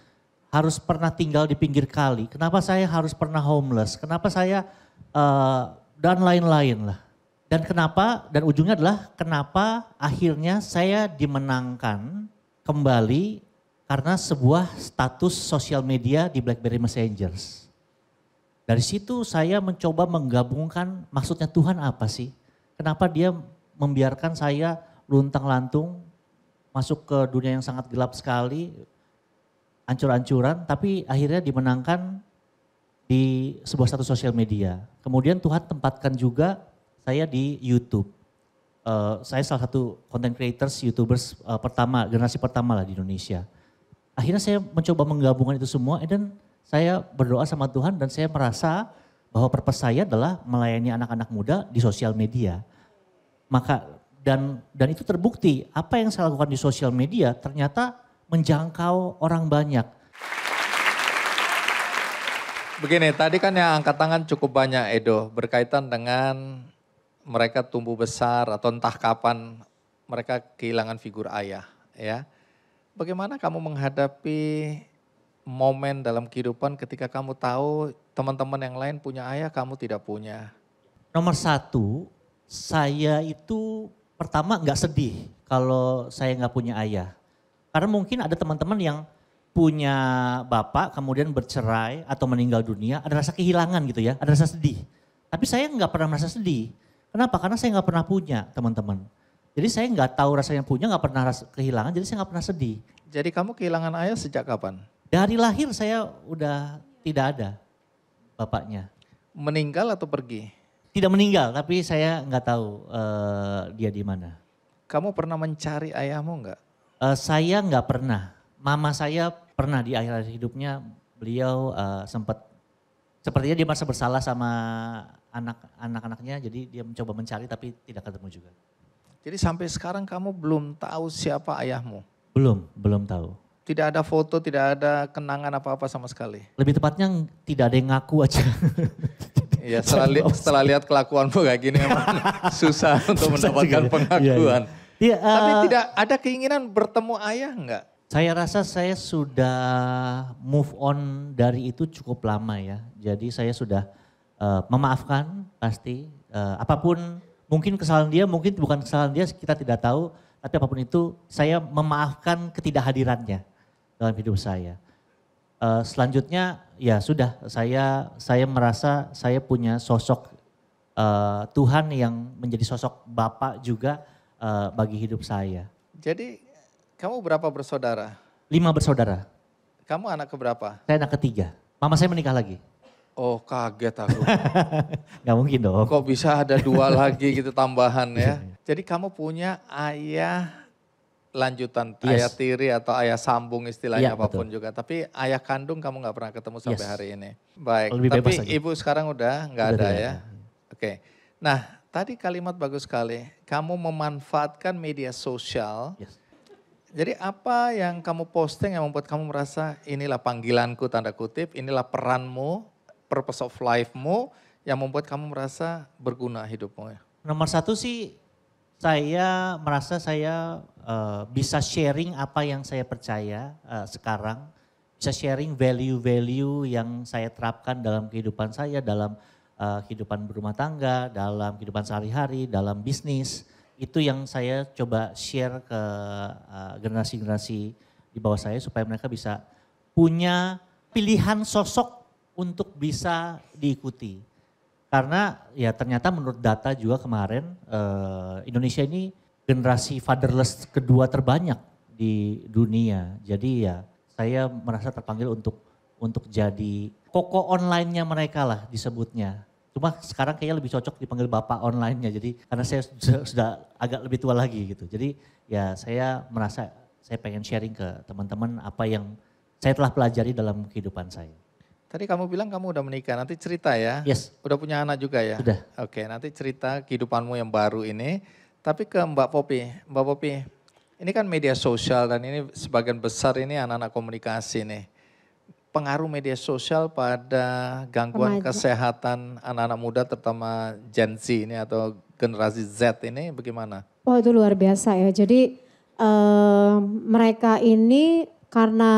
harus pernah tinggal di pinggir kali? Kenapa saya harus pernah homeless? Kenapa saya uh, dan lain-lain lah. Dan kenapa, dan ujungnya adalah kenapa akhirnya saya dimenangkan kembali karena sebuah status sosial media di BlackBerry Messengers. Dari situ saya mencoba menggabungkan maksudnya Tuhan apa sih? Kenapa dia membiarkan saya luntang lantung masuk ke dunia yang sangat gelap sekali, ancur-ancuran, tapi akhirnya dimenangkan di sebuah status sosial media. Kemudian Tuhan tempatkan juga saya di YouTube. Uh, saya salah satu content creators, youtubers uh, pertama, generasi pertama lah di Indonesia. Akhirnya saya mencoba menggabungkan itu semua, dan saya berdoa sama Tuhan dan saya merasa bahwa purpose saya adalah melayani anak-anak muda di sosial media. Maka dan dan itu terbukti apa yang saya lakukan di sosial media ternyata menjangkau orang banyak. Begini, tadi kan yang angkat tangan cukup banyak Edo berkaitan dengan mereka tumbuh besar atau entah kapan mereka kehilangan figur ayah, ya. Bagaimana kamu menghadapi momen dalam kehidupan ketika kamu tahu teman-teman yang lain punya ayah, kamu tidak punya? Nomor satu, saya itu pertama nggak sedih kalau saya nggak punya ayah. Karena mungkin ada teman-teman yang punya bapak kemudian bercerai atau meninggal dunia, ada rasa kehilangan gitu ya, ada rasa sedih. Tapi saya nggak pernah merasa sedih Kenapa? Karena saya nggak pernah punya, teman-teman. Jadi saya nggak tahu rasanya punya, nggak pernah ras kehilangan, jadi saya nggak pernah sedih. Jadi kamu kehilangan ayah sejak kapan? Dari lahir saya udah tidak ada bapaknya. Meninggal atau pergi? Tidak meninggal, tapi saya nggak tahu uh, dia di mana. Kamu pernah mencari ayahmu nggak? Uh, saya nggak pernah. Mama saya pernah di akhir hidupnya beliau uh, sempat sepertinya dia merasa bersalah sama anak anaknya jadi dia mencoba mencari tapi tidak ketemu juga. Jadi sampai sekarang kamu belum tahu siapa ayahmu? Belum, belum tahu. Tidak ada foto, tidak ada kenangan apa-apa sama sekali. Lebih tepatnya tidak ada yang ngaku aja. Iya, <laughs> setelah, li setelah lihat kelakuanmu kayak gini emang <laughs> susah untuk susah mendapatkan juga. Iya, iya. pengakuan. iya. Ya, uh, Tapi tidak ada keinginan bertemu ayah enggak? Saya rasa saya sudah move on dari itu cukup lama ya. Jadi saya sudah uh, memaafkan pasti uh, apapun mungkin kesalahan dia mungkin bukan kesalahan dia kita tidak tahu tapi apapun itu saya memaafkan ketidakhadirannya dalam hidup saya. Uh, selanjutnya ya sudah saya saya merasa saya punya sosok uh, Tuhan yang menjadi sosok Bapak juga uh, bagi hidup saya. Jadi kamu berapa bersaudara? Lima bersaudara. Kamu anak keberapa? Saya anak ketiga. Mama saya menikah lagi. Oh kaget aku. <laughs> Gak mungkin dong. Kok bisa ada dua <laughs> lagi gitu tambahan ya. Iya, iya. Jadi kamu punya ayah lanjutan yes. ayah tiri atau ayah sambung istilahnya ya, apapun betul. juga. Tapi ayah kandung kamu nggak pernah ketemu sampai yes. hari ini. Baik. Lebih Tapi aja. ibu sekarang udah nggak ada ya. Oke. Okay. Nah tadi kalimat bagus sekali. Kamu memanfaatkan media sosial. Yes. Jadi apa yang kamu posting yang membuat kamu merasa inilah panggilanku tanda kutip, inilah peranmu purpose of life-mu yang membuat kamu merasa berguna hidupmu ya? Nomor satu sih saya merasa saya uh, bisa sharing apa yang saya percaya uh, sekarang, bisa sharing value-value yang saya terapkan dalam kehidupan saya, dalam uh, kehidupan berumah tangga, dalam kehidupan sehari-hari, dalam bisnis. Itu yang saya coba share ke generasi-generasi uh, generasi -generasi di bawah saya supaya mereka bisa punya pilihan sosok untuk bisa diikuti. Karena ya ternyata menurut data juga kemarin eh, Indonesia ini generasi fatherless kedua terbanyak di dunia. Jadi ya saya merasa terpanggil untuk untuk jadi koko online-nya mereka lah disebutnya. Cuma sekarang kayaknya lebih cocok dipanggil bapak online-nya. Jadi karena saya sudah, sudah agak lebih tua lagi gitu. Jadi ya saya merasa saya pengen sharing ke teman-teman apa yang saya telah pelajari dalam kehidupan saya. Tadi kamu bilang kamu udah menikah, nanti cerita ya. Yes. Udah punya anak juga ya? Sudah. Oke, nanti cerita kehidupanmu yang baru ini. Tapi ke Mbak Popi, Mbak Popi, ini kan media sosial dan ini sebagian besar ini anak-anak komunikasi nih. Pengaruh media sosial pada gangguan Remaja. kesehatan anak-anak muda terutama Gen Z ini atau generasi Z ini bagaimana? oh, itu luar biasa ya. Jadi uh, mereka ini karena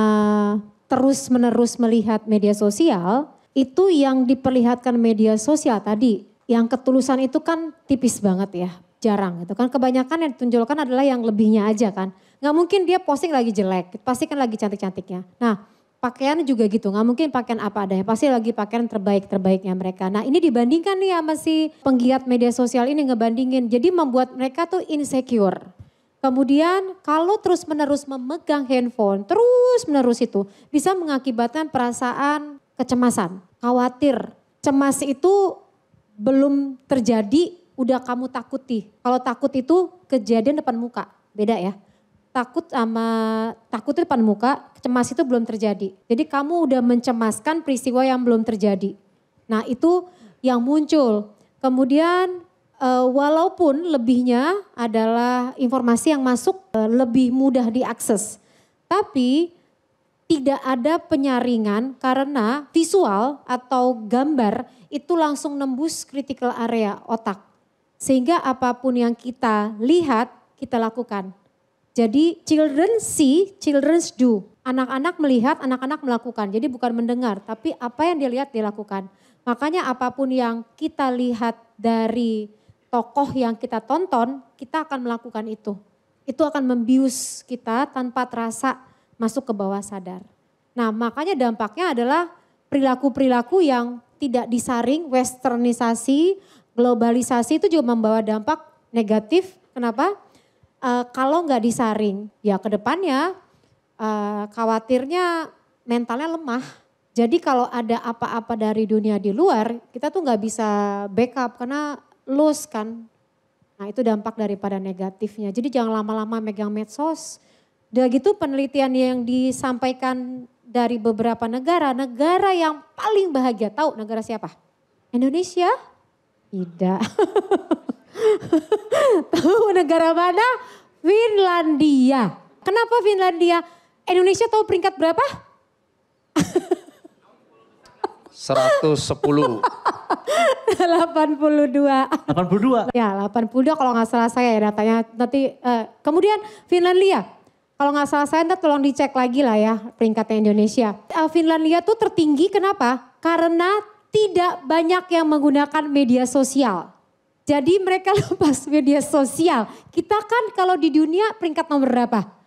terus-menerus melihat media sosial, itu yang diperlihatkan media sosial tadi, yang ketulusan itu kan tipis banget ya, jarang gitu kan. Kebanyakan yang ditunjukkan adalah yang lebihnya aja kan. Nggak mungkin dia posting lagi jelek, pasti kan lagi cantik-cantiknya. Nah pakaian juga gitu, nggak mungkin pakaian apa adanya, pasti lagi pakaian terbaik-terbaiknya mereka. Nah ini dibandingkan nih sama si penggiat media sosial ini ngebandingin, jadi membuat mereka tuh insecure. Kemudian kalau terus-menerus memegang handphone, terus-menerus itu bisa mengakibatkan perasaan kecemasan, khawatir. Cemas itu belum terjadi, udah kamu takuti. Kalau takut itu kejadian depan muka, beda ya. Takut sama takut itu depan muka, cemas itu belum terjadi. Jadi kamu udah mencemaskan peristiwa yang belum terjadi. Nah itu yang muncul. Kemudian Eh, walaupun lebihnya adalah informasi yang masuk eh, lebih mudah diakses. Tapi tidak ada penyaringan karena visual atau gambar itu langsung nembus critical area otak. Sehingga apapun yang kita lihat, kita lakukan. Jadi children see, children do. Anak-anak melihat, anak-anak melakukan. Jadi bukan mendengar, tapi apa yang dilihat dilakukan. Makanya apapun yang kita lihat dari tokoh yang kita tonton, kita akan melakukan itu. Itu akan membius kita tanpa terasa masuk ke bawah sadar. Nah makanya dampaknya adalah perilaku-perilaku yang tidak disaring, westernisasi, globalisasi itu juga membawa dampak negatif. Kenapa? Uh, kalau nggak disaring, ya kedepannya uh, eh, khawatirnya mentalnya lemah. Jadi kalau ada apa-apa dari dunia di luar, kita tuh nggak bisa backup karena lose kan. Nah itu dampak daripada negatifnya. Jadi jangan lama-lama megang medsos. Dan gitu penelitian yang disampaikan dari beberapa negara, negara yang paling bahagia. Tahu negara siapa? Indonesia? Tidak. <laughs> tahu negara mana? Finlandia. Kenapa Finlandia? Indonesia tahu peringkat berapa? <laughs> 110. 82. 82. Ya, 82 kalau nggak salah saya ya datanya. Nanti uh, kemudian Finlandia. Kalau nggak salah saya nanti tolong dicek lagi lah ya peringkatnya Indonesia. Uh, Finlandia tuh tertinggi kenapa? Karena tidak banyak yang menggunakan media sosial. Jadi mereka <laughs> lepas media sosial. Kita kan kalau di dunia peringkat nomor berapa?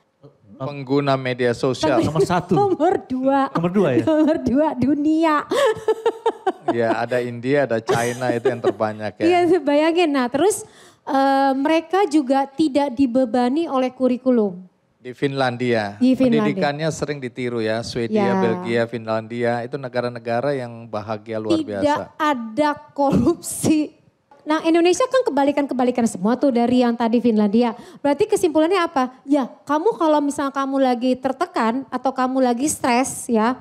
pengguna media sosial. Nomor <laughs> satu. Nomor dua. Nomor dua ya? Nomor dua dunia. <laughs> ya ada India, ada China itu yang terbanyak ya. Iya bayangin. Nah terus uh, mereka juga tidak dibebani oleh kurikulum. Di Finlandia. Di Finlandia. Pendidikannya sering ditiru ya. Swedia, ya. Belgia, Finlandia. Itu negara-negara yang bahagia luar tidak biasa. Tidak ada korupsi Nah Indonesia kan kebalikan-kebalikan semua tuh dari yang tadi Finlandia. Berarti kesimpulannya apa? Ya kamu kalau misalnya kamu lagi tertekan atau kamu lagi stres ya.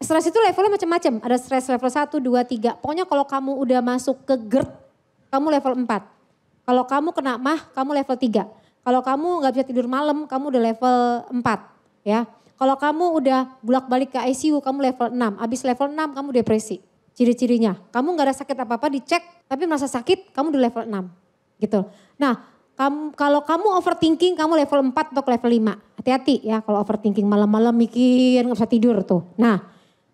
Stres itu levelnya macam-macam. Ada stres level 1, 2, 3. Pokoknya kalau kamu udah masuk ke GERD, kamu level 4. Kalau kamu kena mah, kamu level 3. Kalau kamu nggak bisa tidur malam, kamu udah level 4 ya. Kalau kamu udah bolak-balik ke ICU, kamu level 6. Abis level 6, kamu depresi ciri-cirinya. Kamu nggak ada sakit apa-apa dicek, tapi merasa sakit, kamu di level 6. Gitu. Nah, kamu, kalau kamu overthinking, kamu level 4 atau level 5. Hati-hati ya kalau overthinking malam-malam mikir nggak bisa tidur tuh. Nah,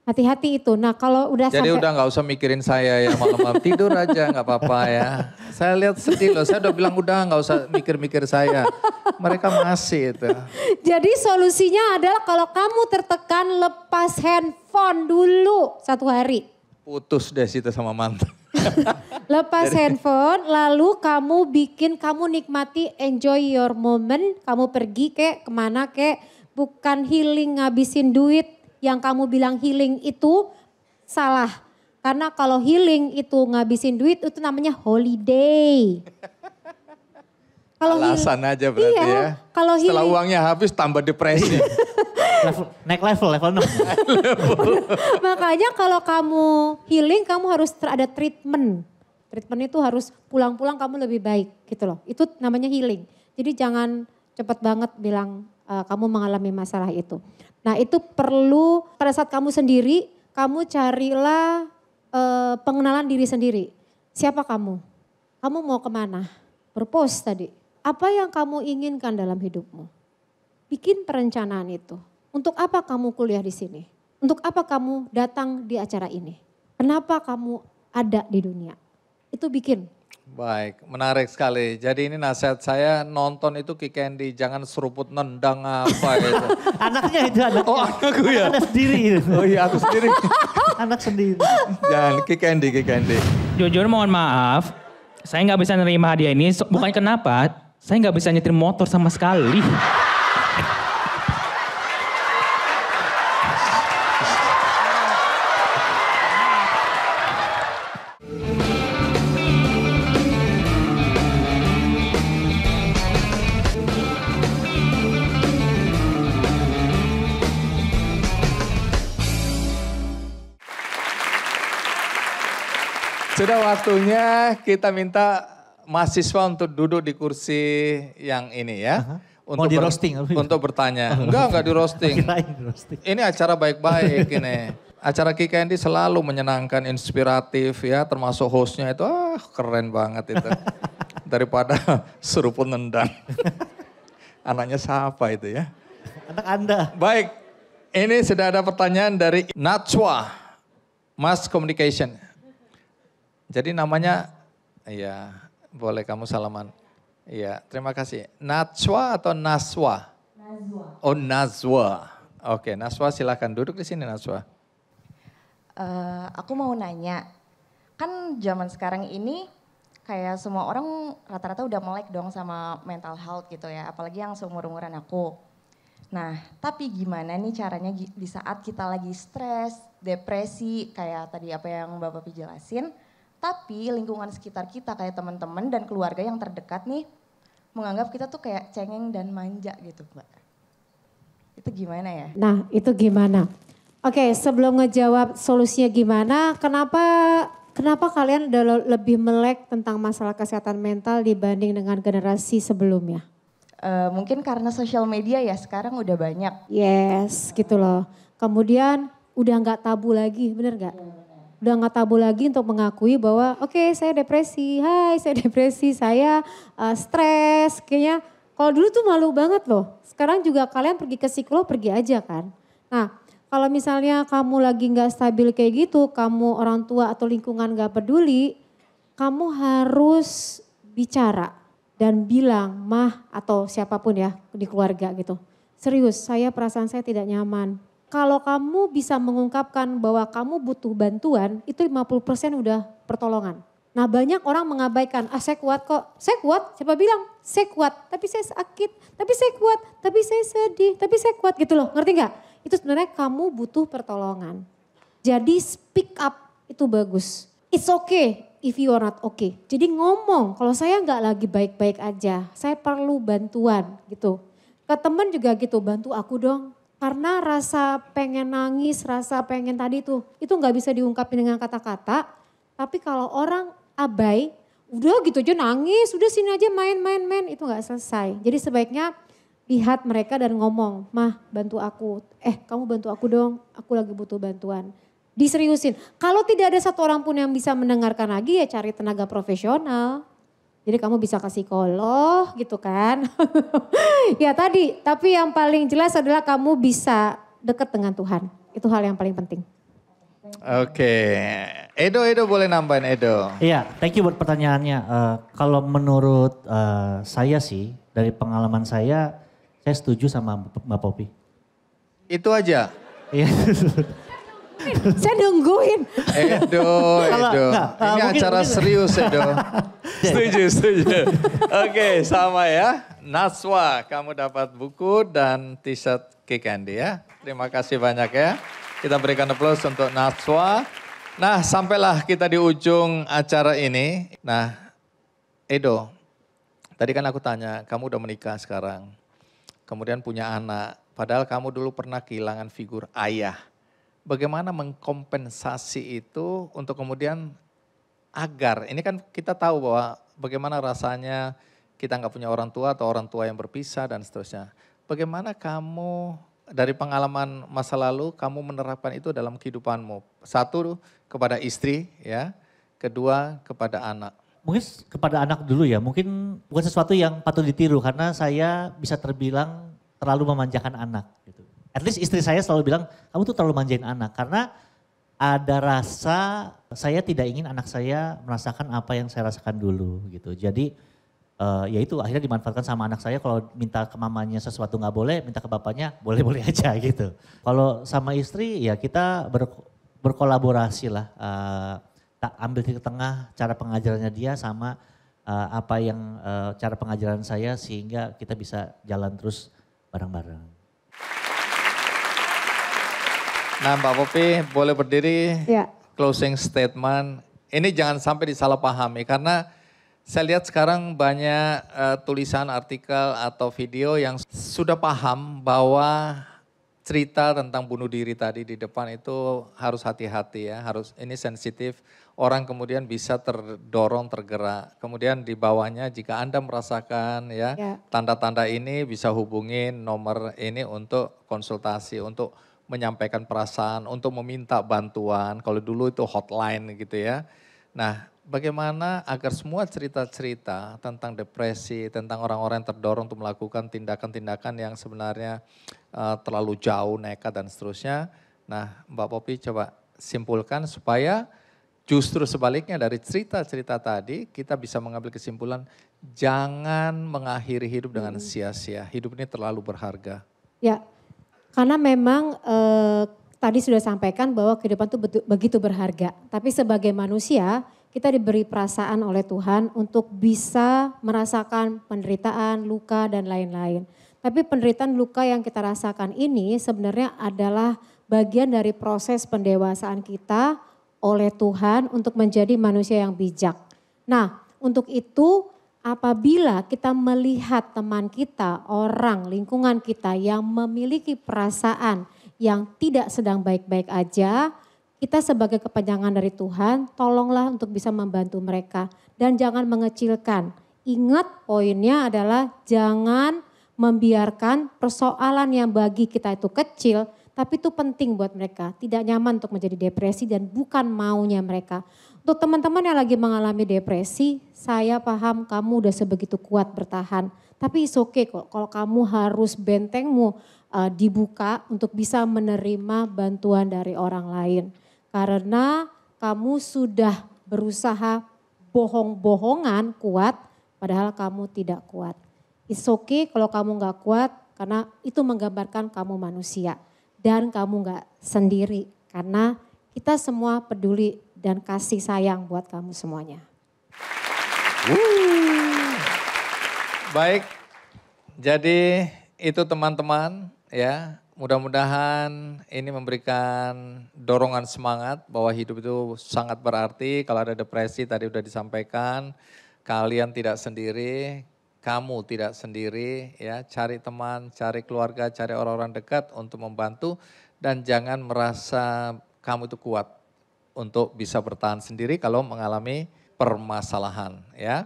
hati-hati itu. Nah, kalau udah Jadi sampai... udah nggak usah mikirin saya ya malam-malam tidur aja nggak apa-apa ya. Saya lihat sedih loh. Saya udah bilang udah nggak usah mikir-mikir saya. Mereka masih itu. Jadi solusinya adalah kalau kamu tertekan lepas handphone dulu satu hari. Putus deh situ sama mantan. <laughs> Lepas Jadi, handphone, lalu kamu bikin kamu nikmati enjoy your moment. Kamu pergi ke kemana ke? Bukan healing ngabisin duit. Yang kamu bilang healing itu salah. Karena kalau healing itu ngabisin duit itu namanya holiday. Kalau Alasan healing, aja berarti iya, ya. Kalau Setelah healing, uangnya habis tambah depresi. <laughs> level, naik level, level 6. <laughs> Makanya kalau kamu healing, kamu harus ada treatment. Treatment itu harus pulang-pulang kamu lebih baik gitu loh. Itu namanya healing. Jadi jangan cepat banget bilang uh, kamu mengalami masalah itu. Nah itu perlu pada saat kamu sendiri, kamu carilah uh, pengenalan diri sendiri. Siapa kamu? Kamu mau kemana? Purpose tadi. Apa yang kamu inginkan dalam hidupmu? bikin perencanaan itu untuk apa kamu kuliah di sini? Untuk apa kamu datang di acara ini? Kenapa kamu ada di dunia? Itu bikin. Baik, menarik sekali. Jadi ini nasihat saya nonton itu Ki Candy, jangan seruput nendang apa <laughs> gitu. itu. anaknya itu anak. Oh anakku ya? Anak sendiri. Itu. Oh iya aku sendiri. <laughs> Anak sendiri. jangan Ki Candy, Ki Candy. Jujur mohon maaf, saya nggak bisa nerima hadiah ini. Bukan kenapa, saya nggak bisa nyetir motor sama sekali. Sudah waktunya kita minta mahasiswa untuk duduk di kursi yang ini ya. Uh -huh. Untuk Mau <laughs> di roasting? Ber, untuk bertanya. Enggak, enggak di roasting. Ini acara baik-baik ini. Acara Kika Endi selalu menyenangkan, inspiratif ya, termasuk hostnya itu ah, keren banget itu. <laughs> Daripada seruput <laughs> nendang. Anaknya siapa itu ya? Anak Anda. Baik, ini sudah ada pertanyaan dari Natswa, Mas Communication. Jadi namanya, ya boleh kamu salaman. ya terima kasih. Natswa atau Naswa? Nazwa. Oh Nazwa. Oke, Naswa silahkan duduk di sini Naswa. Uh, eh, aku mau nanya, kan zaman sekarang ini kayak semua orang rata-rata udah melek dong sama mental health gitu ya, apalagi yang seumur-umuran aku. Nah, tapi gimana nih caranya di saat kita lagi stres, depresi, kayak tadi apa yang Bapak Pi jelasin, tapi lingkungan sekitar kita kayak teman-teman dan keluarga yang terdekat nih menganggap kita tuh kayak cengeng dan manja gitu, Mbak. Itu gimana ya? Nah, itu gimana? Oke, sebelum ngejawab solusinya gimana, kenapa kenapa kalian udah lebih melek tentang masalah kesehatan mental dibanding dengan generasi sebelumnya? Uh, mungkin karena sosial media ya sekarang udah banyak. Yes, gitu loh. Kemudian udah nggak tabu lagi, bener nggak? Yeah udah nggak tabu lagi untuk mengakui bahwa oke okay, saya depresi, hai saya <laughs> depresi, saya uh, stres, kayaknya kalau dulu tuh malu banget loh. Sekarang juga kalian pergi ke psikolog pergi aja kan. Nah kalau misalnya kamu lagi nggak stabil kayak gitu, kamu orang tua atau lingkungan nggak peduli, kamu harus bicara dan bilang mah atau siapapun ya di keluarga gitu. Serius, saya perasaan saya tidak nyaman kalau kamu bisa mengungkapkan bahwa kamu butuh bantuan, itu 50% udah pertolongan. Nah banyak orang mengabaikan, ah saya kuat kok, saya kuat, siapa bilang? Saya kuat, tapi saya sakit, tapi saya kuat, tapi saya sedih, tapi saya kuat gitu loh, ngerti nggak? Itu sebenarnya kamu butuh pertolongan. Jadi speak up itu bagus. It's okay if you are not okay. Jadi ngomong, kalau saya nggak lagi baik-baik aja, saya perlu bantuan gitu. Ke teman juga gitu, bantu aku dong, karena rasa pengen nangis, rasa pengen tadi tuh, itu nggak bisa diungkapin dengan kata-kata. Tapi kalau orang abai, udah gitu aja nangis, udah sini aja main-main-main, itu nggak selesai. Jadi sebaiknya lihat mereka dan ngomong, mah bantu aku, eh kamu bantu aku dong, aku lagi butuh bantuan. Diseriusin. Kalau tidak ada satu orang pun yang bisa mendengarkan lagi ya cari tenaga profesional. Jadi kamu bisa ke psikolog gitu kan. <laughs> ya tadi, tapi yang paling jelas adalah kamu bisa dekat dengan Tuhan. Itu hal yang paling penting. Oke, okay. Edo Edo boleh nambahin Edo. Iya, thank you buat pertanyaannya. Uh, kalau menurut uh, saya sih dari pengalaman saya, saya setuju sama Mbak Popi. Itu aja. Iya. <laughs> <laughs> Saya nungguin. Edo, <laughs> Edo. Nah, ini mungkin, acara mungkin. serius Edo. <laughs> setuju, setuju. Oke, sama ya. Naswa, kamu dapat buku dan t-shirt Kick candy ya. Terima kasih banyak ya. Kita berikan aplaus untuk Naswa. Nah, sampailah kita di ujung acara ini. Nah, Edo, tadi kan aku tanya, kamu udah menikah sekarang. Kemudian punya anak. Padahal kamu dulu pernah kehilangan figur ayah bagaimana mengkompensasi itu untuk kemudian agar ini kan kita tahu bahwa bagaimana rasanya kita nggak punya orang tua atau orang tua yang berpisah dan seterusnya. Bagaimana kamu dari pengalaman masa lalu kamu menerapkan itu dalam kehidupanmu? Satu kepada istri ya, kedua kepada anak. Mungkin kepada anak dulu ya, mungkin bukan sesuatu yang patut ditiru karena saya bisa terbilang terlalu memanjakan anak. Gitu. At least istri saya selalu bilang, kamu tuh terlalu manjain anak. Karena ada rasa saya tidak ingin anak saya merasakan apa yang saya rasakan dulu gitu. Jadi uh, ya itu akhirnya dimanfaatkan sama anak saya kalau minta ke mamanya sesuatu nggak boleh, minta ke bapaknya boleh-boleh <laughs> aja gitu. Kalau sama istri ya kita ber, berkolaborasi lah. Uh, eh, tak ambil di tengah cara pengajarannya dia sama uh, apa yang uh, cara pengajaran saya sehingga kita bisa jalan terus bareng-bareng. Nah Mbak Popi boleh berdiri ya. closing statement. Ini jangan sampai disalahpahami karena saya lihat sekarang banyak uh, tulisan, artikel atau video yang sudah paham bahwa cerita tentang bunuh diri tadi di depan itu harus hati-hati ya, harus ini sensitif. Orang kemudian bisa terdorong, tergerak. Kemudian di bawahnya jika Anda merasakan ya, ya. tanda-tanda ya. ini bisa hubungin nomor ini untuk konsultasi, untuk menyampaikan perasaan, untuk meminta bantuan. Kalau dulu itu hotline gitu ya. Nah, bagaimana agar semua cerita-cerita tentang depresi, tentang orang-orang yang terdorong untuk melakukan tindakan-tindakan yang sebenarnya uh, terlalu jauh, nekat dan seterusnya. Nah, Mbak Popi coba simpulkan supaya justru sebaliknya dari cerita-cerita tadi kita bisa mengambil kesimpulan jangan mengakhiri hidup dengan hmm. sia-sia. Hidup ini terlalu berharga. Ya, karena memang eh, tadi sudah sampaikan bahwa kehidupan itu begitu berharga. Tapi sebagai manusia kita diberi perasaan oleh Tuhan untuk bisa merasakan penderitaan, luka dan lain-lain. Tapi penderitaan luka yang kita rasakan ini sebenarnya adalah bagian dari proses pendewasaan kita oleh Tuhan untuk menjadi manusia yang bijak. Nah, untuk itu apabila kita melihat teman kita, orang, lingkungan kita yang memiliki perasaan yang tidak sedang baik-baik aja, kita sebagai kepanjangan dari Tuhan, tolonglah untuk bisa membantu mereka dan jangan mengecilkan. Ingat poinnya adalah jangan membiarkan persoalan yang bagi kita itu kecil, tapi itu penting buat mereka. Tidak nyaman untuk menjadi depresi dan bukan maunya mereka. Untuk teman-teman yang lagi mengalami depresi, saya paham kamu udah sebegitu kuat bertahan. Tapi it's okay kok kalau kamu harus bentengmu uh, dibuka untuk bisa menerima bantuan dari orang lain. Karena kamu sudah berusaha bohong-bohongan kuat padahal kamu tidak kuat. It's okay kalau kamu nggak kuat karena itu menggambarkan kamu manusia. Dan kamu nggak sendiri karena kita semua peduli dan kasih sayang buat kamu semuanya. Baik, jadi itu teman-teman ya. Mudah-mudahan ini memberikan dorongan semangat bahwa hidup itu sangat berarti. Kalau ada depresi tadi sudah disampaikan, kalian tidak sendiri, kamu tidak sendiri ya. Cari teman, cari keluarga, cari orang-orang dekat untuk membantu dan jangan merasa kamu itu kuat untuk bisa bertahan sendiri kalau mengalami permasalahan ya.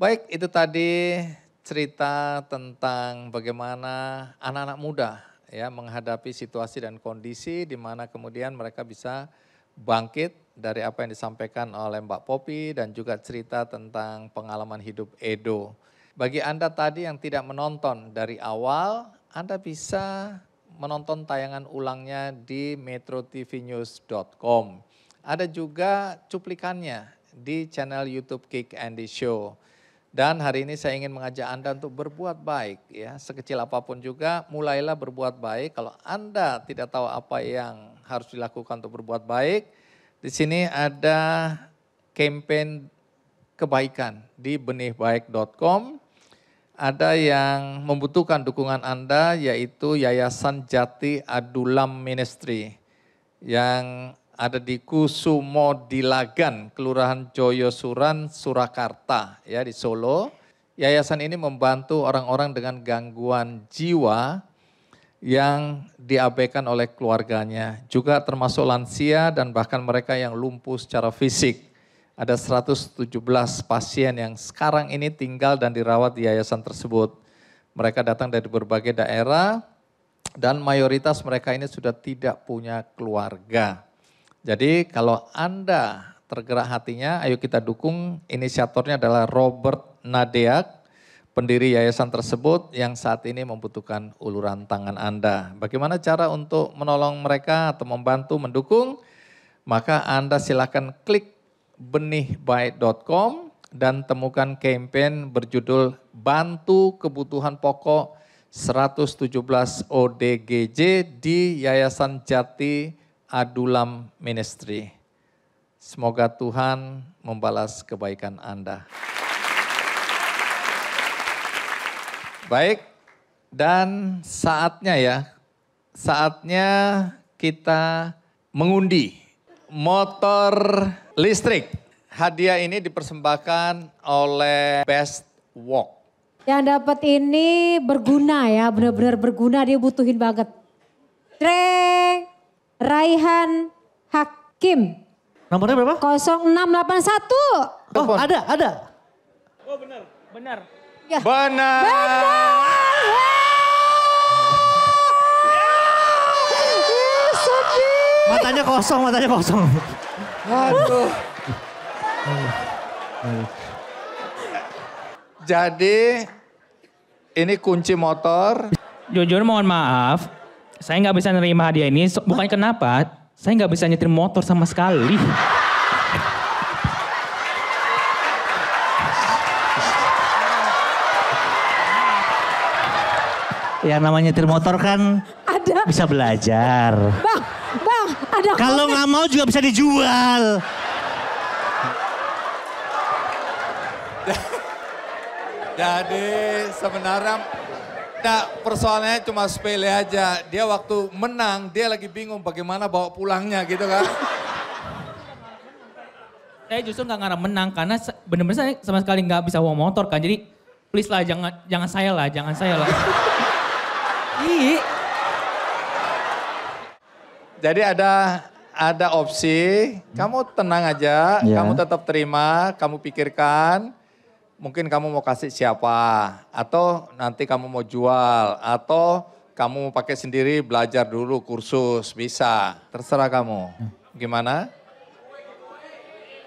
Baik, itu tadi cerita tentang bagaimana anak-anak muda ya menghadapi situasi dan kondisi di mana kemudian mereka bisa bangkit dari apa yang disampaikan oleh Mbak Popi dan juga cerita tentang pengalaman hidup Edo. Bagi Anda tadi yang tidak menonton dari awal, Anda bisa menonton tayangan ulangnya di metrotvnews.com. Ada juga cuplikannya di channel YouTube Kick Andy Show. Dan hari ini saya ingin mengajak Anda untuk berbuat baik ya, sekecil apapun juga mulailah berbuat baik. Kalau Anda tidak tahu apa yang harus dilakukan untuk berbuat baik, di sini ada campaign kebaikan di benihbaik.com. Ada yang membutuhkan dukungan Anda yaitu Yayasan Jati Adulam Ministry yang ada di Kusumo Dilagan, Kelurahan Joyosuran, Surakarta ya di Solo. Yayasan ini membantu orang-orang dengan gangguan jiwa yang diabaikan oleh keluarganya, juga termasuk lansia dan bahkan mereka yang lumpuh secara fisik. Ada 117 pasien yang sekarang ini tinggal dan dirawat di yayasan tersebut. Mereka datang dari berbagai daerah dan mayoritas mereka ini sudah tidak punya keluarga. Jadi kalau Anda tergerak hatinya, ayo kita dukung. Inisiatornya adalah Robert Nadeak, pendiri yayasan tersebut yang saat ini membutuhkan uluran tangan Anda. Bagaimana cara untuk menolong mereka atau membantu, mendukung? Maka Anda silakan klik benihbaik.com dan temukan campaign berjudul Bantu Kebutuhan Pokok 117 ODGJ di Yayasan Jati Adulam Ministry. Semoga Tuhan membalas kebaikan Anda. Baik, dan saatnya ya, saatnya kita mengundi motor listrik. Hadiah ini dipersembahkan oleh Best Walk. Yang dapat ini berguna ya, benar-benar berguna dia butuhin banget. Treng. Raihan Hakim. Nomornya berapa? 0681. Oh, ada, ada. Oh, benar. Benar. Ya. Benar. Benar. matanya kosong, matanya kosong. Aduh. Jadi ini kunci motor. Jujur mohon maaf, saya nggak bisa nerima hadiah ini. So, bukan kenapa, saya nggak bisa nyetir motor sama sekali. Yang namanya nyetir motor kan ada bisa belajar. Bang, bang, ada Kalau nggak mau juga bisa dijual. Jadi sebenarnya Nah persoalannya cuma sepele aja. Dia waktu menang, dia lagi bingung bagaimana bawa pulangnya gitu kan. Saya justru nggak ngarep menang karena bener-bener saya sama sekali nggak bisa bawa motor kan. Jadi please lah jangan jangan saya lah, jangan saya lah. Iya. Jadi ada ada opsi, kamu tenang aja, yeah. kamu tetap terima, kamu pikirkan mungkin kamu mau kasih siapa, atau nanti kamu mau jual, atau kamu mau pakai sendiri belajar dulu kursus, bisa. Terserah kamu. Hmm. Gimana?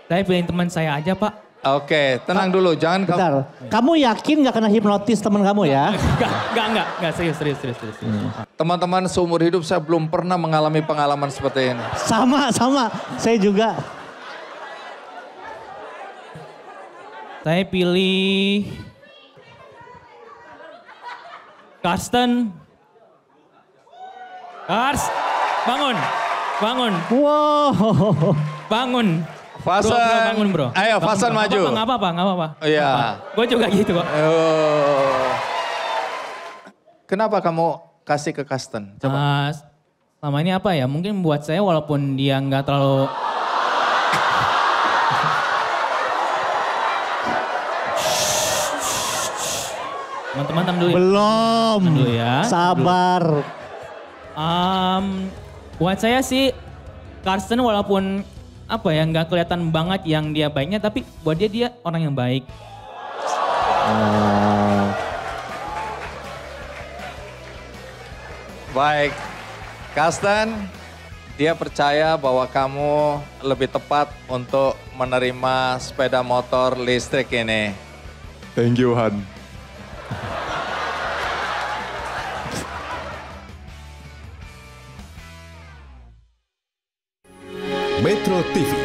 Saya pilih teman saya aja pak. Oke, tenang pak, dulu, jangan bentar. kamu. Kamu yakin gak kena hipnotis teman kamu ya? Gak, enggak, enggak, enggak, serius, serius, serius. serius. Hmm. Teman-teman seumur hidup saya belum pernah mengalami pengalaman seperti ini. Sama, sama, saya juga. Saya pilih Karsten. Kars, bangun, bangun. Wow. Bangun. Fasan, bro, bro, bangun bro. Ayo, bangun, Fasan maju. Gak apa-apa, apa-apa. Oh, iya. Gue juga gitu kok. Kenapa kamu kasih ke Karsten? Coba. Uh, selama ini apa ya? Mungkin buat saya walaupun dia nggak terlalu teman-teman dulu ya. Belum. dulu ya. Sabar. Um, buat saya sih Carson walaupun apa ya nggak kelihatan banget yang dia baiknya tapi buat dia dia orang yang baik. Uh. Baik, Carson dia percaya bahwa kamu lebih tepat untuk menerima sepeda motor listrik ini. Thank you Han. Metro TV